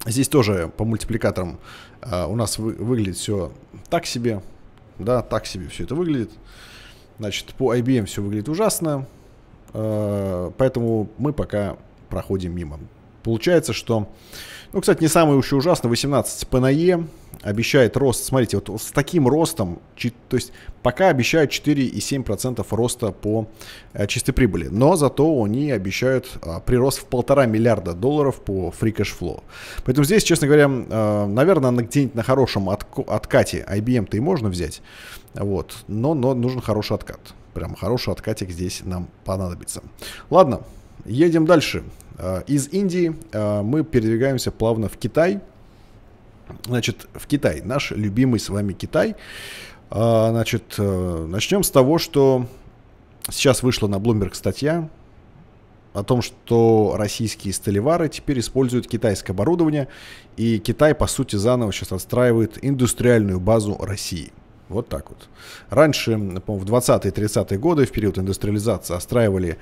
здесь тоже по мультипликаторам э, у нас вы, выглядит все так себе. Да, так себе все это выглядит. Значит, по IBM все выглядит ужасно. Э, поэтому мы пока проходим мимо. Получается, что, ну, кстати, не самое еще ужасное, 18 ПНЕ обещает рост, смотрите, вот с таким ростом, то есть пока обещают 4,7% роста по э, чистой прибыли, но зато они обещают э, прирост в полтора миллиарда долларов по free cash flow. Поэтому здесь, честно говоря, э, наверное, на где-нибудь на хорошем откате IBM-то и можно взять, вот, но, но нужен хороший откат. Прям хороший откатик здесь нам понадобится. Ладно, едем дальше. Э, из Индии э, мы передвигаемся плавно в Китай. Значит, в Китай, наш любимый с вами Китай. Э, значит, начнем с того, что сейчас вышла на Bloomberg статья о том, что российские столевары теперь используют китайское оборудование, и Китай, по сути, заново сейчас отстраивает индустриальную базу России. Вот так вот. Раньше, по-моему, в 20-30-е годы, в период индустриализации, отстраивали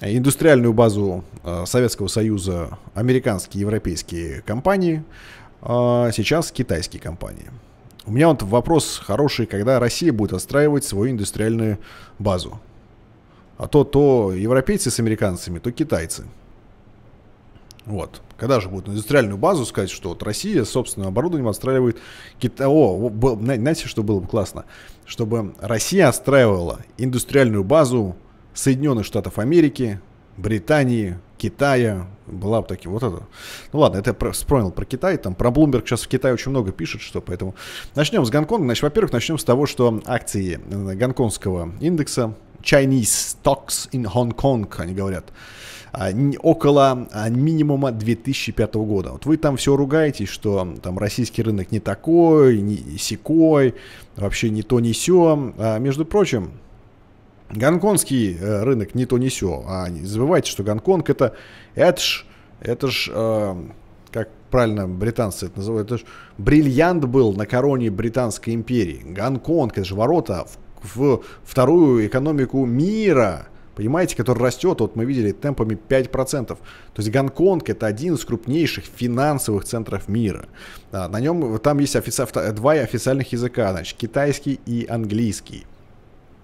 индустриальную базу э, Советского Союза американские и европейские компании, а сейчас китайские компании. У меня вот вопрос хороший, когда Россия будет отстраивать свою индустриальную базу. А то то европейцы с американцами, то китайцы. Вот. Когда же будет индустриальную базу сказать, что вот Россия собственным оборудование отстраивает Китай. О, был, знаете, что было бы классно? Чтобы Россия отстраивала индустриальную базу Соединенных Штатов Америки, Британии, Китая. Была бы такие, вот это. Ну ладно, это я вспомнил про Китай. Там про Bloomberg сейчас в Китае очень много пишет, что поэтому... Начнем с Гонконга. Значит, во-первых, начнем с того, что акции э, гонконгского индекса Chinese Stocks in Hong Kong, они говорят, а, около а, минимума 2005 года. Вот вы там все ругаетесь, что там российский рынок не такой, не секой, вообще не то, не все. А, между прочим, Гонконгский э, рынок не то не сё. А не забывайте, что Гонконг это, это ж, это ж э, как правильно британцы это называют, это ж бриллиант был на короне Британской империи. Гонконг, это же ворота в, в вторую экономику мира. Понимаете, который растет, вот мы видели, темпами 5%. То есть Гонконг это один из крупнейших финансовых центров мира. Да, на нем там есть офици... два официальных языка, значит, китайский и английский.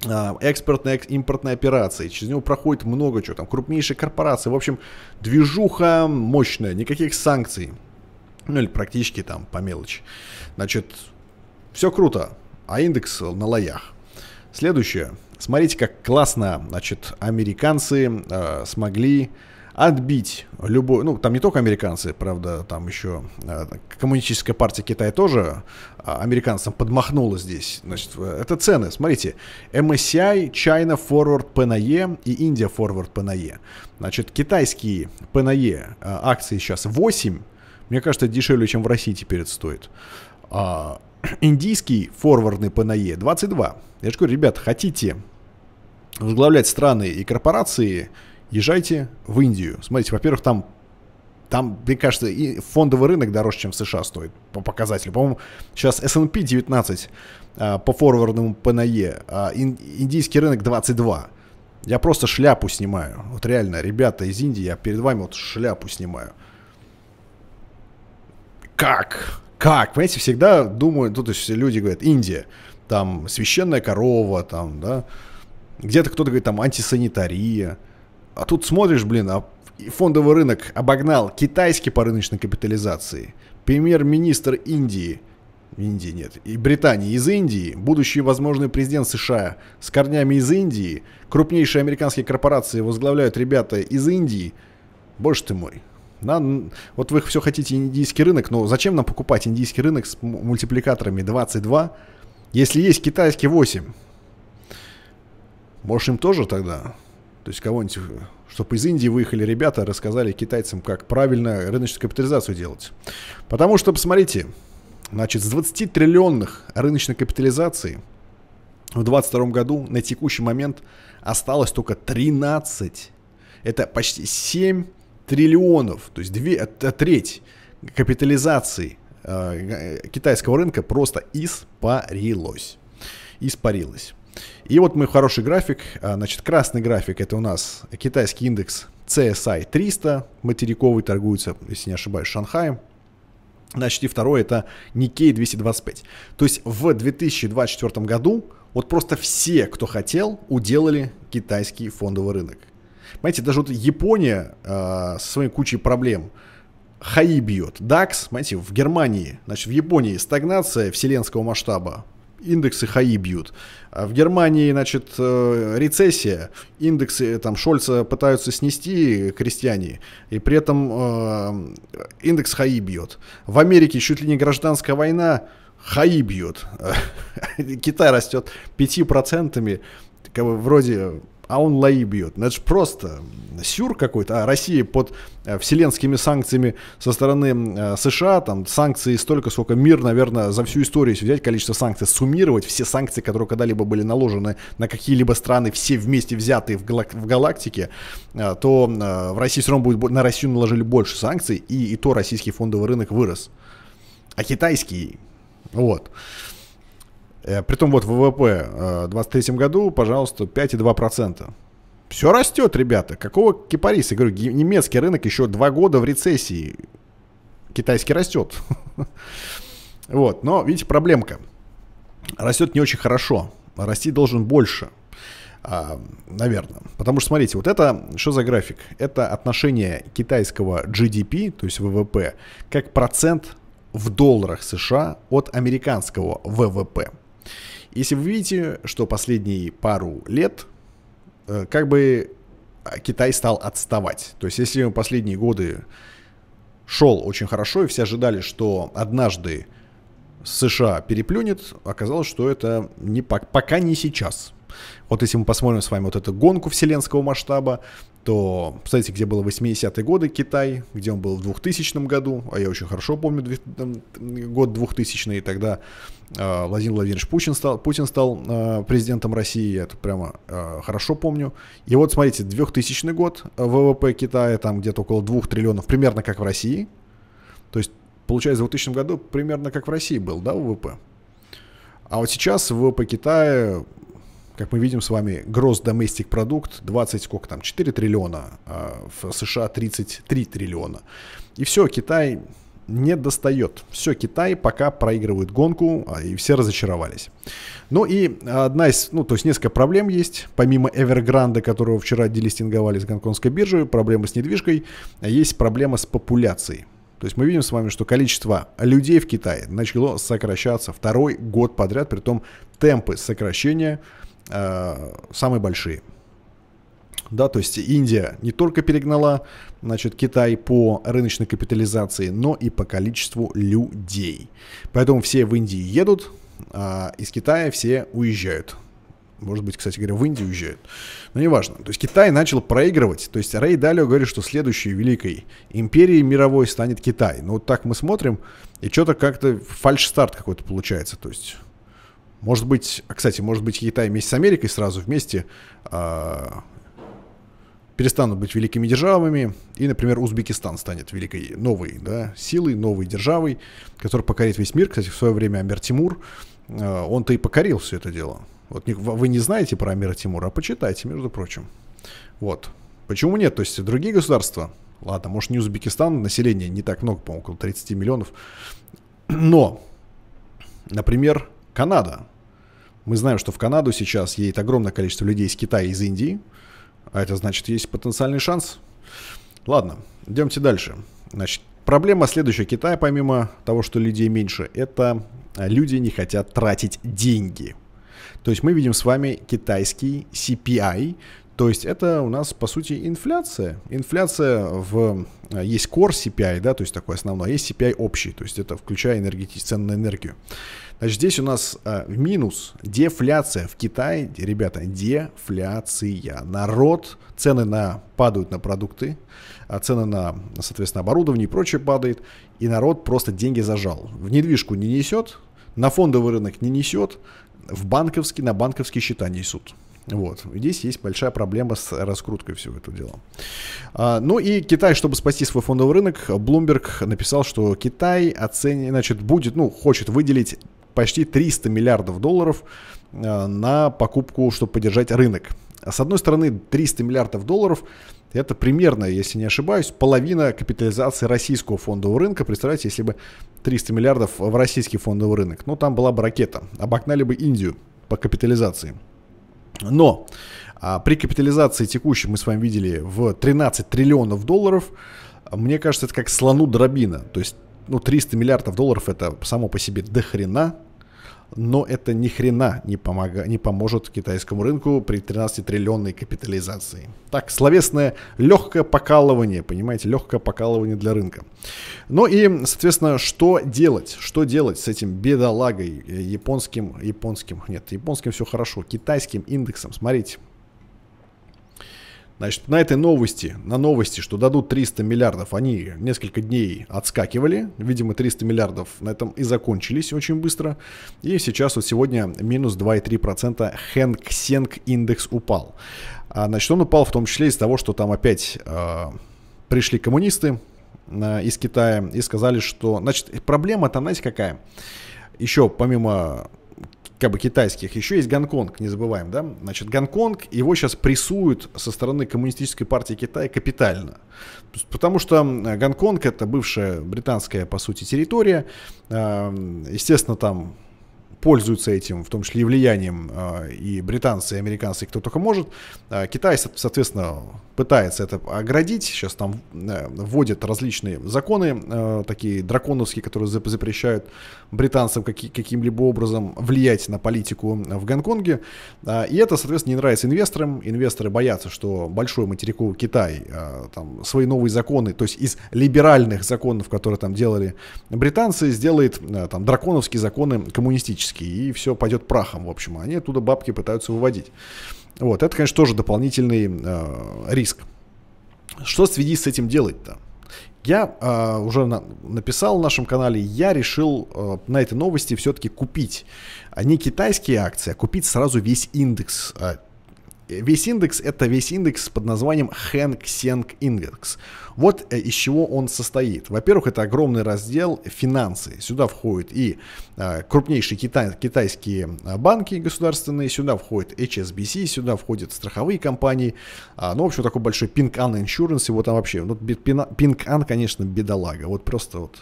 А, экспортные, импортные операции. Через него проходит много чего, там крупнейшие корпорации. В общем, движуха мощная, никаких санкций. Ну или практически там по мелочи. Значит, все круто, а индекс на лоях. Следующее. Смотрите, как классно, значит, американцы э, смогли отбить любой, ну там не только американцы, правда, там еще э, коммунистическая партия Китая тоже а, американцам подмахнула здесь. Значит, э, это цены, смотрите, MSCI, China Forward PNE и India Forward PNE. Значит, китайские PNE э, акции сейчас 8, мне кажется, дешевле, чем в России теперь это стоит. А, индийский форвардный ПНЕ 22. E Я же говорю, ребят, хотите возглавлять страны и корпорации – езжайте в Индию. Смотрите, во-первых, там там, мне кажется, и фондовый рынок дороже, чем в США стоит по показателю. По-моему, сейчас S&P 19 а, по форвардному ПНЕ, а ин, индийский рынок 22. Я просто шляпу снимаю. Вот реально, ребята из Индии, я перед вами вот шляпу снимаю. Как? Как? Понимаете, всегда думают, ну, то есть люди говорят, Индия, там, священная корова, там, да, где-то кто-то говорит, там, антисанитария, а тут смотришь, блин, а фондовый рынок обогнал китайский по рыночной капитализации. Премьер-министр Индии, Индии нет, и Британии из Индии, будущий возможный президент США с корнями из Индии, крупнейшие американские корпорации возглавляют ребята из Индии. Боже ты мой, нам, вот вы все хотите индийский рынок, но зачем нам покупать индийский рынок с мультипликаторами 22, если есть китайский 8? Может им тоже тогда то есть кого-нибудь, чтобы из Индии выехали ребята, рассказали китайцам, как правильно рыночную капитализацию делать. Потому что, посмотрите, значит, с 20 триллионных рыночной капитализации в 2022 году на текущий момент осталось только 13. Это почти 7 триллионов, то есть 2, э, треть капитализации э, китайского рынка просто испарилось. Испарилось. И вот мы хороший график. А, значит, красный график это у нас китайский индекс CSI 300, материковый торгуется, если не ошибаюсь, Шанхаем. Значит, и второй это Nikkei 225. То есть в 2024 году вот просто все, кто хотел, уделали китайский фондовый рынок. Понимаете, даже вот Япония э, со своей кучей проблем, ХАИ бьет, DAX, понимаете, в Германии, значит, в Японии стагнация вселенского масштаба, индексы ХАИ бьют. А в Германии, значит, э, рецессия, индексы э, там Шольца пытаются снести э, крестьяне, и при этом индекс ХАИ бьет. В Америке чуть ли не гражданская война, ХАИ бьет. Китай растет 5%, как бы вроде а он лаи бьет. Ну, это же просто сюр какой-то. А Россия под э, вселенскими санкциями со стороны э, США, там санкции столько, сколько мир, наверное, за всю историю, если взять количество санкций, суммировать все санкции, которые когда-либо были наложены на какие-либо страны, все вместе взятые в, галак- в галактике, э, то в России все равно будет, на Россию наложили больше санкций, и, и то российский фондовый рынок вырос. А китайский, вот. Э, притом вот ВВП э, в 2023 году, пожалуйста, 5,2%. Все растет, ребята. Какого кипариса? Я говорю, немецкий рынок еще два года в рецессии. Китайский растет. Вот, но, видите, проблемка. Растет не очень хорошо. Расти должен больше. А, наверное. Потому что, смотрите, вот это, что за график? Это отношение китайского GDP, то есть ВВП, как процент в долларах США от американского ВВП. Если вы видите, что последние пару лет э, как бы а, Китай стал отставать. То есть если последние годы шел очень хорошо, и все ожидали, что однажды США переплюнет, оказалось, что это не, пока не сейчас. Вот если мы посмотрим с вами вот эту гонку вселенского масштаба, то, кстати, где было 80-е годы Китай, где он был в 2000 году, а я очень хорошо помню год 2000 и тогда а, Владимир Владимирович Путин стал, Путин стал а, президентом России, я это прямо а, хорошо помню. И вот, смотрите, 2000 год, ВВП Китая там где-то около 2 триллионов, примерно как в России. То есть, получается, в 2000 году примерно как в России был, да, ВВП? А вот сейчас ВВП Китая как мы видим с вами, gross domestic продукт 20, сколько там, 4 триллиона, а в США 33 триллиона. И все, Китай не достает. Все, Китай пока проигрывает гонку, а, и все разочаровались. Ну и одна из, ну то есть несколько проблем есть. Помимо Evergrande, которого вчера делистинговали с гонконгской биржи, проблемы с недвижкой, а есть проблема с популяцией. То есть мы видим с вами, что количество людей в Китае начало сокращаться второй год подряд, при том темпы сокращения – Э, самые большие. Да, то есть Индия не только перегнала значит, Китай по рыночной капитализации, но и по количеству людей. Поэтому все в Индии едут, а из Китая все уезжают. Может быть, кстати говоря, в Индию уезжают. Но неважно. То есть Китай начал проигрывать. То есть Рэй Далио говорит, что следующей великой империей мировой станет Китай. Но ну, вот так мы смотрим, и что-то как-то фальш-старт какой-то получается. То есть может быть, а, кстати, может быть, Китай вместе с Америкой сразу вместе э, перестанут быть великими державами, и, например, Узбекистан станет великой новой да, силой, новой державой, которая покорит весь мир. Кстати, в свое время Амир Тимур, э, он-то и покорил все это дело. Вот не, вы не знаете про Амира Тимура, а почитайте, между прочим. Вот. Почему нет? То есть другие государства, ладно, может не Узбекистан, население не так много, по-моему, около 30 миллионов, но, например, Канада, мы знаем, что в Канаду сейчас едет огромное количество людей из Китая и из Индии, а это значит, есть потенциальный шанс. Ладно, идемте дальше. Значит, проблема следующая Китая, помимо того, что людей меньше, это а, люди не хотят тратить деньги. То есть мы видим с вами китайский CPI, то есть это у нас, по сути, инфляция. Инфляция в... Э, есть core CPI, да, то есть такой основной, а есть CPI общий, то есть это включая энергетические цены на энергию. Значит, здесь у нас э, минус дефляция. В Китае, ребята, дефляция. Народ, цены на падают на продукты, а цены на, соответственно, оборудование и прочее падает, и народ просто деньги зажал. В недвижку не несет, на фондовый рынок не несет, в банковский, на банковские счета несут. Вот. Здесь есть большая проблема с раскруткой всего этого дела. А, ну и Китай, чтобы спасти свой фондовый рынок, Bloomberg написал, что Китай оценит, значит, будет, ну, хочет выделить почти 300 миллиардов долларов а, на покупку, чтобы поддержать рынок. А с одной стороны, 300 миллиардов долларов это примерно, если не ошибаюсь, половина капитализации российского фондового рынка. Представляете, если бы 300 миллиардов в российский фондовый рынок. Ну, там была бы ракета. Обогнали бы Индию по капитализации. Но а, при капитализации текущей мы с вами видели в 13 триллионов долларов, мне кажется, это как слону дробина. То есть ну, 300 миллиардов долларов это само по себе дохрена, но это ни хрена не, помога, не поможет китайскому рынку при 13-триллионной капитализации. Так, словесное легкое покалывание, понимаете, легкое покалывание для рынка. Ну и, соответственно, что делать? Что делать с этим бедолагой э, японским, японским, нет, японским все хорошо, китайским индексом? Смотрите, Значит, на этой новости, на новости, что дадут 300 миллиардов, они несколько дней отскакивали. Видимо, 300 миллиардов на этом и закончились очень быстро. И сейчас вот сегодня минус 2,3% Хэнк Сенг индекс упал. А, значит, он упал в том числе из того, что там опять э, пришли коммунисты э, из Китая и сказали, что... Значит, проблема то знаете, какая? Еще помимо как бы китайских. Еще есть Гонконг, не забываем, да? Значит, Гонконг, его сейчас прессуют со стороны Коммунистической партии Китая капитально. Потому что Гонконг это бывшая британская, по сути, территория. Эм, естественно, там пользуются этим, в том числе и влиянием а, и британцы, и американцы, и кто только может. А, Китай, соответственно, пытается это оградить. Сейчас там э, вводят различные законы, э, такие драконовские, которые запрещают британцам каким-либо образом влиять на политику в Гонконге. А, и это, соответственно, не нравится инвесторам. Инвесторы боятся, что большой материковый Китай, там, свои новые законы, то есть из либеральных законов, которые там делали британцы, сделает э, там драконовские законы коммунистические фактически, и все пойдет прахом, в общем. Они оттуда бабки пытаются выводить. Вот, это, конечно, тоже дополнительный э, риск. Что в связи с этим делать-то? Я э, уже на, написал в нашем канале, я решил э, на этой новости все-таки купить а не китайские акции, а купить сразу весь индекс. Э, весь индекс это весь индекс под названием Hang Seng Index. Вот э, из чего он состоит. Во-первых, это огромный раздел финансы. Сюда входят и а, крупнейшие китай, китайские а, банки государственные, сюда входит HSBC, сюда входят страховые компании. А, ну, в общем, такой большой Pink An Insurance, его там вообще, ну, Pink An, конечно, бедолага. Вот просто вот.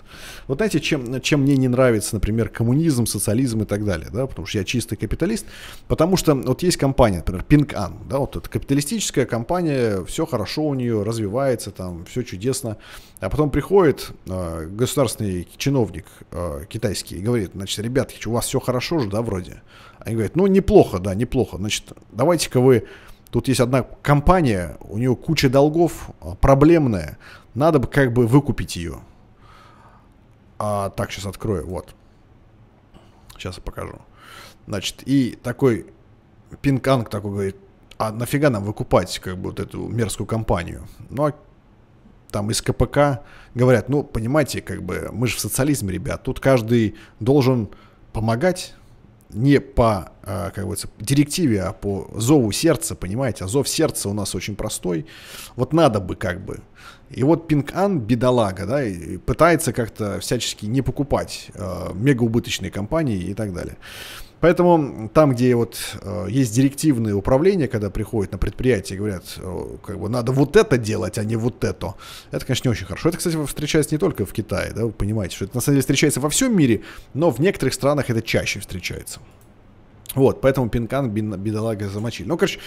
Вот знаете, чем, чем мне не нравится, например, коммунизм, социализм и так далее, да, потому что я чистый капиталист, потому что вот есть компания, например, Pink An, да, вот это капиталистическая компания, все хорошо у нее развивается, там, все все чудесно. А потом приходит э, государственный чиновник э, китайский и говорит, значит, ребятки, у вас все хорошо же, да, вроде? Они говорят, ну, неплохо, да, неплохо. Значит, давайте-ка вы... Тут есть одна компания, у нее куча долгов, а, проблемная. Надо бы как бы выкупить ее. А, так, сейчас открою, вот. Сейчас я покажу. Значит, и такой Пинканг такой говорит, а нафига нам выкупать как бы вот эту мерзкую компанию? Ну, а там из КПК говорят, ну, понимаете, как бы мы же в социализме, ребят, тут каждый должен помогать не по, э, как говорится, директиве, а по зову сердца, понимаете? А зов сердца у нас очень простой. Вот надо бы как бы. И вот Пинг-Ан, бедолага, да, пытается как-то всячески не покупать э, мегаубыточные компании и так далее. Поэтому там, где вот э, есть директивные управления, когда приходят на предприятие и говорят, э, как бы надо вот это делать, а не вот это, это, конечно, не очень хорошо. Это, кстати, встречается не только в Китае, да, вы понимаете, что это на самом деле встречается во всем мире, но в некоторых странах это чаще встречается. Вот, поэтому Пинкан бедолага замочили. Ну, короче,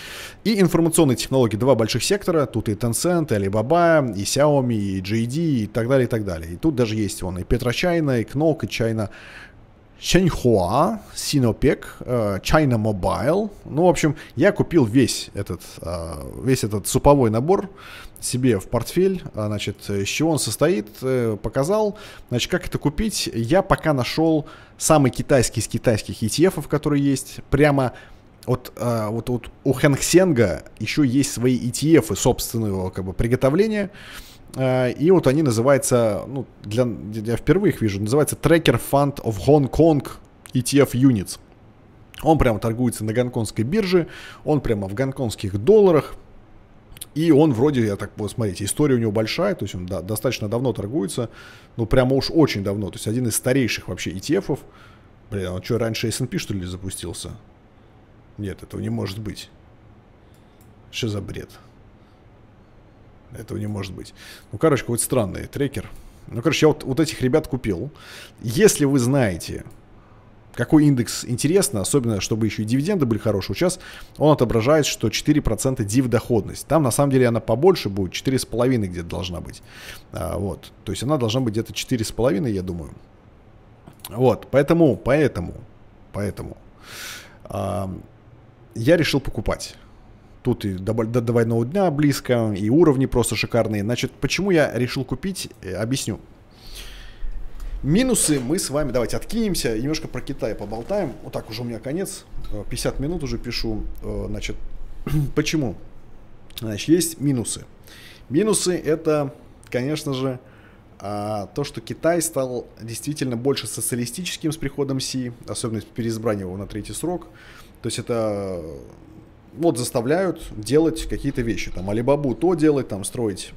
и информационные технологии, два больших сектора, тут и Tencent, и Alibaba, и Xiaomi, и JD, и так далее, и так далее. И тут даже есть вон и Петрочайна, и Кнок, и Чайна Чаньхуа, Синопек, э, China Mobile. Ну, в общем, я купил весь этот, э, весь этот суповой набор себе в портфель. Э, значит, из чего он состоит, показал. Значит, как это купить, я пока нашел самый китайский из китайских ETF, которые есть. Прямо вот, вот, вот у Хэнксенга еще есть свои ETF собственного как бы, приготовления. приготовления Э, и вот они называются, ну, для, я впервые их вижу, называется Tracker Fund of Hong Kong ETF Units. Он прямо торгуется на гонконгской бирже, он прямо в гонконгских долларах. И он вроде, я так посмотрите, история у него большая, то есть он да, достаточно давно торгуется, ну прямо уж очень давно, то есть один из старейших вообще ETF-ов. Блин, а он что, раньше S&P что ли запустился? Нет, этого не может быть. Что за бред? Этого не может быть. Ну, короче, какой-то странный трекер. Ну, короче, я вот, вот этих ребят купил. Если вы знаете, какой индекс интересно, особенно чтобы еще и дивиденды были хорошие. Сейчас он отображает, что 4% див доходность. Там на самом деле она побольше будет, 4,5 где-то должна быть. А, вот. То есть она должна быть где-то 4,5, я думаю. Вот, поэтому, поэтому, поэтому а, я решил покупать. Тут и до, до, двойного дня близко, и уровни просто шикарные. Значит, почему я решил купить, э, объясню. Минусы мы с вами, давайте откинемся, немножко про Китай поболтаем. Вот так уже у меня конец, 50 э, минут уже пишу. Э, значит, почему? Значит, есть минусы. Минусы это, конечно же, а, то, что Китай стал действительно больше социалистическим с приходом Си, особенно с переизбранием его на третий срок. То есть это вот заставляют делать какие-то вещи. Там Алибабу то делать, там строить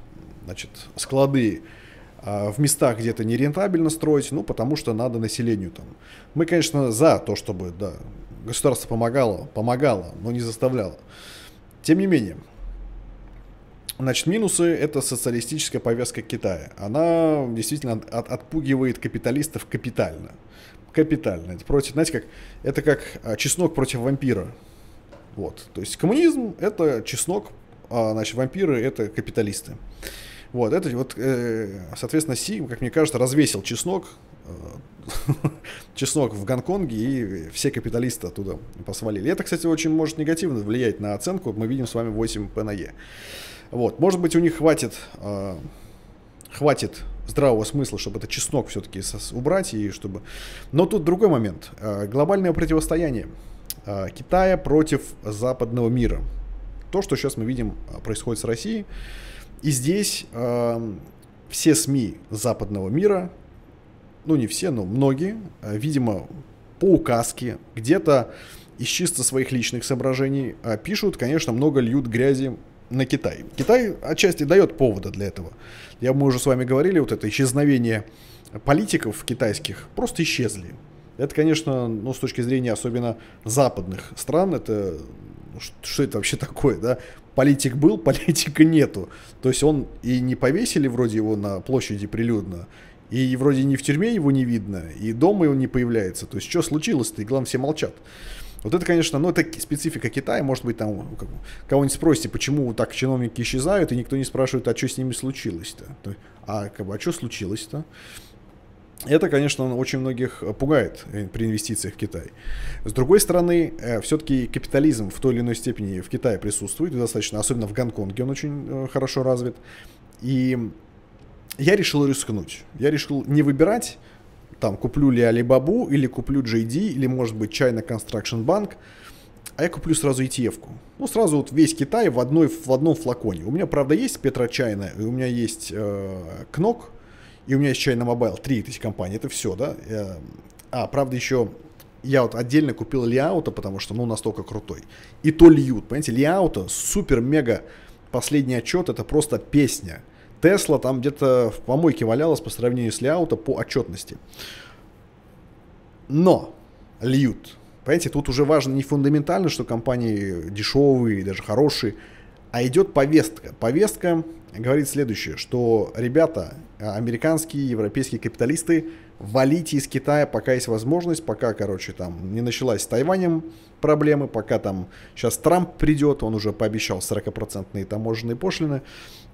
значит, склады а, в местах, где то нерентабельно строить, ну, потому что надо населению там. Мы, конечно, за то, чтобы, да, государство помогало, помогало, но не заставляло. Тем не менее, Значит, минусы – это социалистическая повестка Китая. Она действительно от, отпугивает капиталистов капитально. Капитально. Это против, знаете, как, это как а, чеснок против вампира. Вот. То есть коммунизм — это чеснок, а значит, вампиры — это капиталисты. Вот, это вот, э, соответственно, Си, как мне кажется, развесил чеснок, э, чеснок в Гонконге, и все капиталисты оттуда посвалили. Это, кстати, очень может негативно влиять на оценку. Мы видим с вами 8 П на Е. Вот, может быть, у них хватит, э, хватит здравого смысла, чтобы это чеснок все-таки убрать и чтобы... Но тут другой момент. Э, глобальное противостояние. Э, Китая против западного мира. То, что сейчас мы видим э, происходит с Россией. И здесь э, все СМИ западного мира, ну не все, но многие, видимо, по указке, где-то из чисто своих личных соображений пишут, конечно, много льют грязи на Китай. Китай отчасти дает повода для этого. Я, мы уже с вами говорили, вот это исчезновение политиков китайских просто исчезли. Это, конечно, ну, с точки зрения особенно западных стран, это ну, что это вообще такое, да? Политик был, политика нету. То есть он и не повесили вроде его на площади прилюдно, и вроде не в тюрьме его не видно, и дома его не появляется. То есть что случилось-то? И главное, все молчат. Вот это, конечно, ну, это специфика Китая, может быть, там кого-нибудь спросите, почему так чиновники исчезают, и никто не спрашивает, а что с ними случилось-то? А, как бы, а что случилось-то? Это, конечно, очень многих э, пугает э, при инвестициях в Китай. С другой стороны, э, все-таки капитализм в той или иной степени в Китае присутствует, достаточно, особенно в Гонконге он очень хорошо развит. И я решил рискнуть. Я решил не выбирать, там, куплю ли Alibaba, или куплю JD, или, может быть, China Construction Bank, а я куплю сразу ETF-ку. Ну, сразу вот весь Китай в, одной, в одном флаконе. У меня, правда, есть Петрочайна, и у меня есть э, Кнок, и у меня есть China Mobile, три эти компании, это все, да. Э, а, правда, еще я вот отдельно купил Лиаута, потому что, ну, настолько крутой. И то льют, понимаете, Лиаута супер-мега последний отчет, это просто песня. Тесла там где-то в помойке валялась по сравнению с Лиаута по отчетности. Но льют. Понимаете, тут уже важно не фундаментально, что компании дешевые, даже хорошие, а идет повестка. Повестка говорит следующее, что, ребята, а, американские, европейские капиталисты, валите из Китая, пока есть возможность, пока, короче, там не началась с Тайванем проблемы, пока там сейчас Трамп придет, он уже пообещал 40 таможенные пошлины.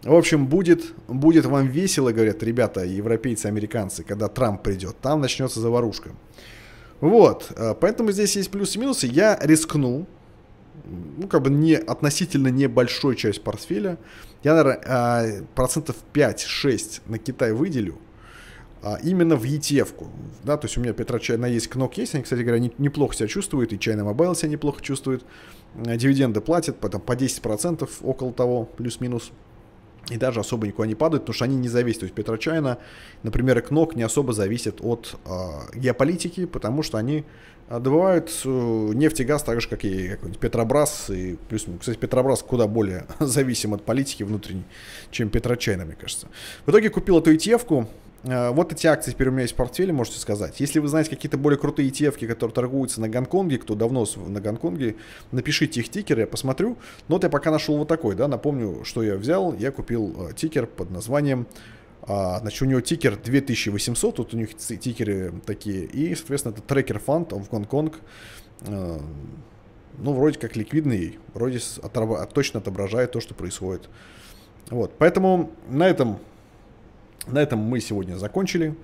В общем, будет, будет вам весело, говорят ребята, европейцы, американцы, когда Трамп придет, там начнется заварушка. Вот, э, поэтому здесь есть плюсы и минусы. Я рискну, ну, как бы не, относительно небольшой часть портфеля. Я, наверное, а, процентов 5-6 на Китай выделю а, именно в ETF. -ку. Да, то есть у меня Петра Чайна есть, Кнок есть, они, кстати говоря, не, неплохо себя чувствуют, и Чайна Мобайл себя неплохо чувствует, дивиденды платят, потом по 10%, около того, плюс-минус и даже особо никуда не падают, потому что они не зависят. То есть Петрочайна, например, и КНОК не особо зависят от э, геополитики, потому что они а, добывают э, нефть и газ так же, как и какой-нибудь Петробрас. И плюс, ну, кстати, Петробрас куда более зависим от политики внутренней, чем Петрочайна, мне кажется. В итоге купил эту etf Э, вот эти акции теперь у меня есть в портфеле, можете сказать. Если вы знаете какие-то более крутые ETF, которые торгуются на Гонконге, кто давно на Гонконге, напишите их тикер, я посмотрю. Но ну, вот я пока нашел вот такой, да, напомню, что я взял. Я купил э, тикер под названием, а, значит, у него тикер 2800, тут у них тикеры такие. И, соответственно, это трекер фонд в Гонконг. Ну, вроде как ликвидный, вроде отраб- точно отображает то, что происходит. Вот, поэтому на этом на этом мы сегодня закончили.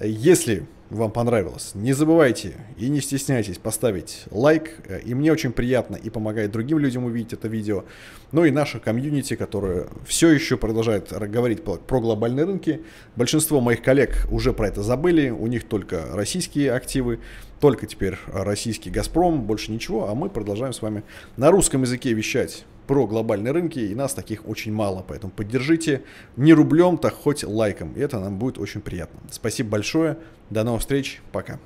Если вам понравилось, не забывайте и не стесняйтесь поставить лайк. Э, и мне очень приятно и помогает другим людям увидеть это видео. Ну и наша комьюнити, которая все еще продолжает говорить про глобальные рынки. Большинство моих коллег уже про это забыли. У них только российские активы только теперь российский «Газпром», больше ничего, а мы продолжаем с вами на русском языке вещать про глобальные рынки, и нас таких очень мало, поэтому поддержите не рублем, так хоть лайком, и это нам будет очень приятно. Спасибо большое, до новых встреч, пока.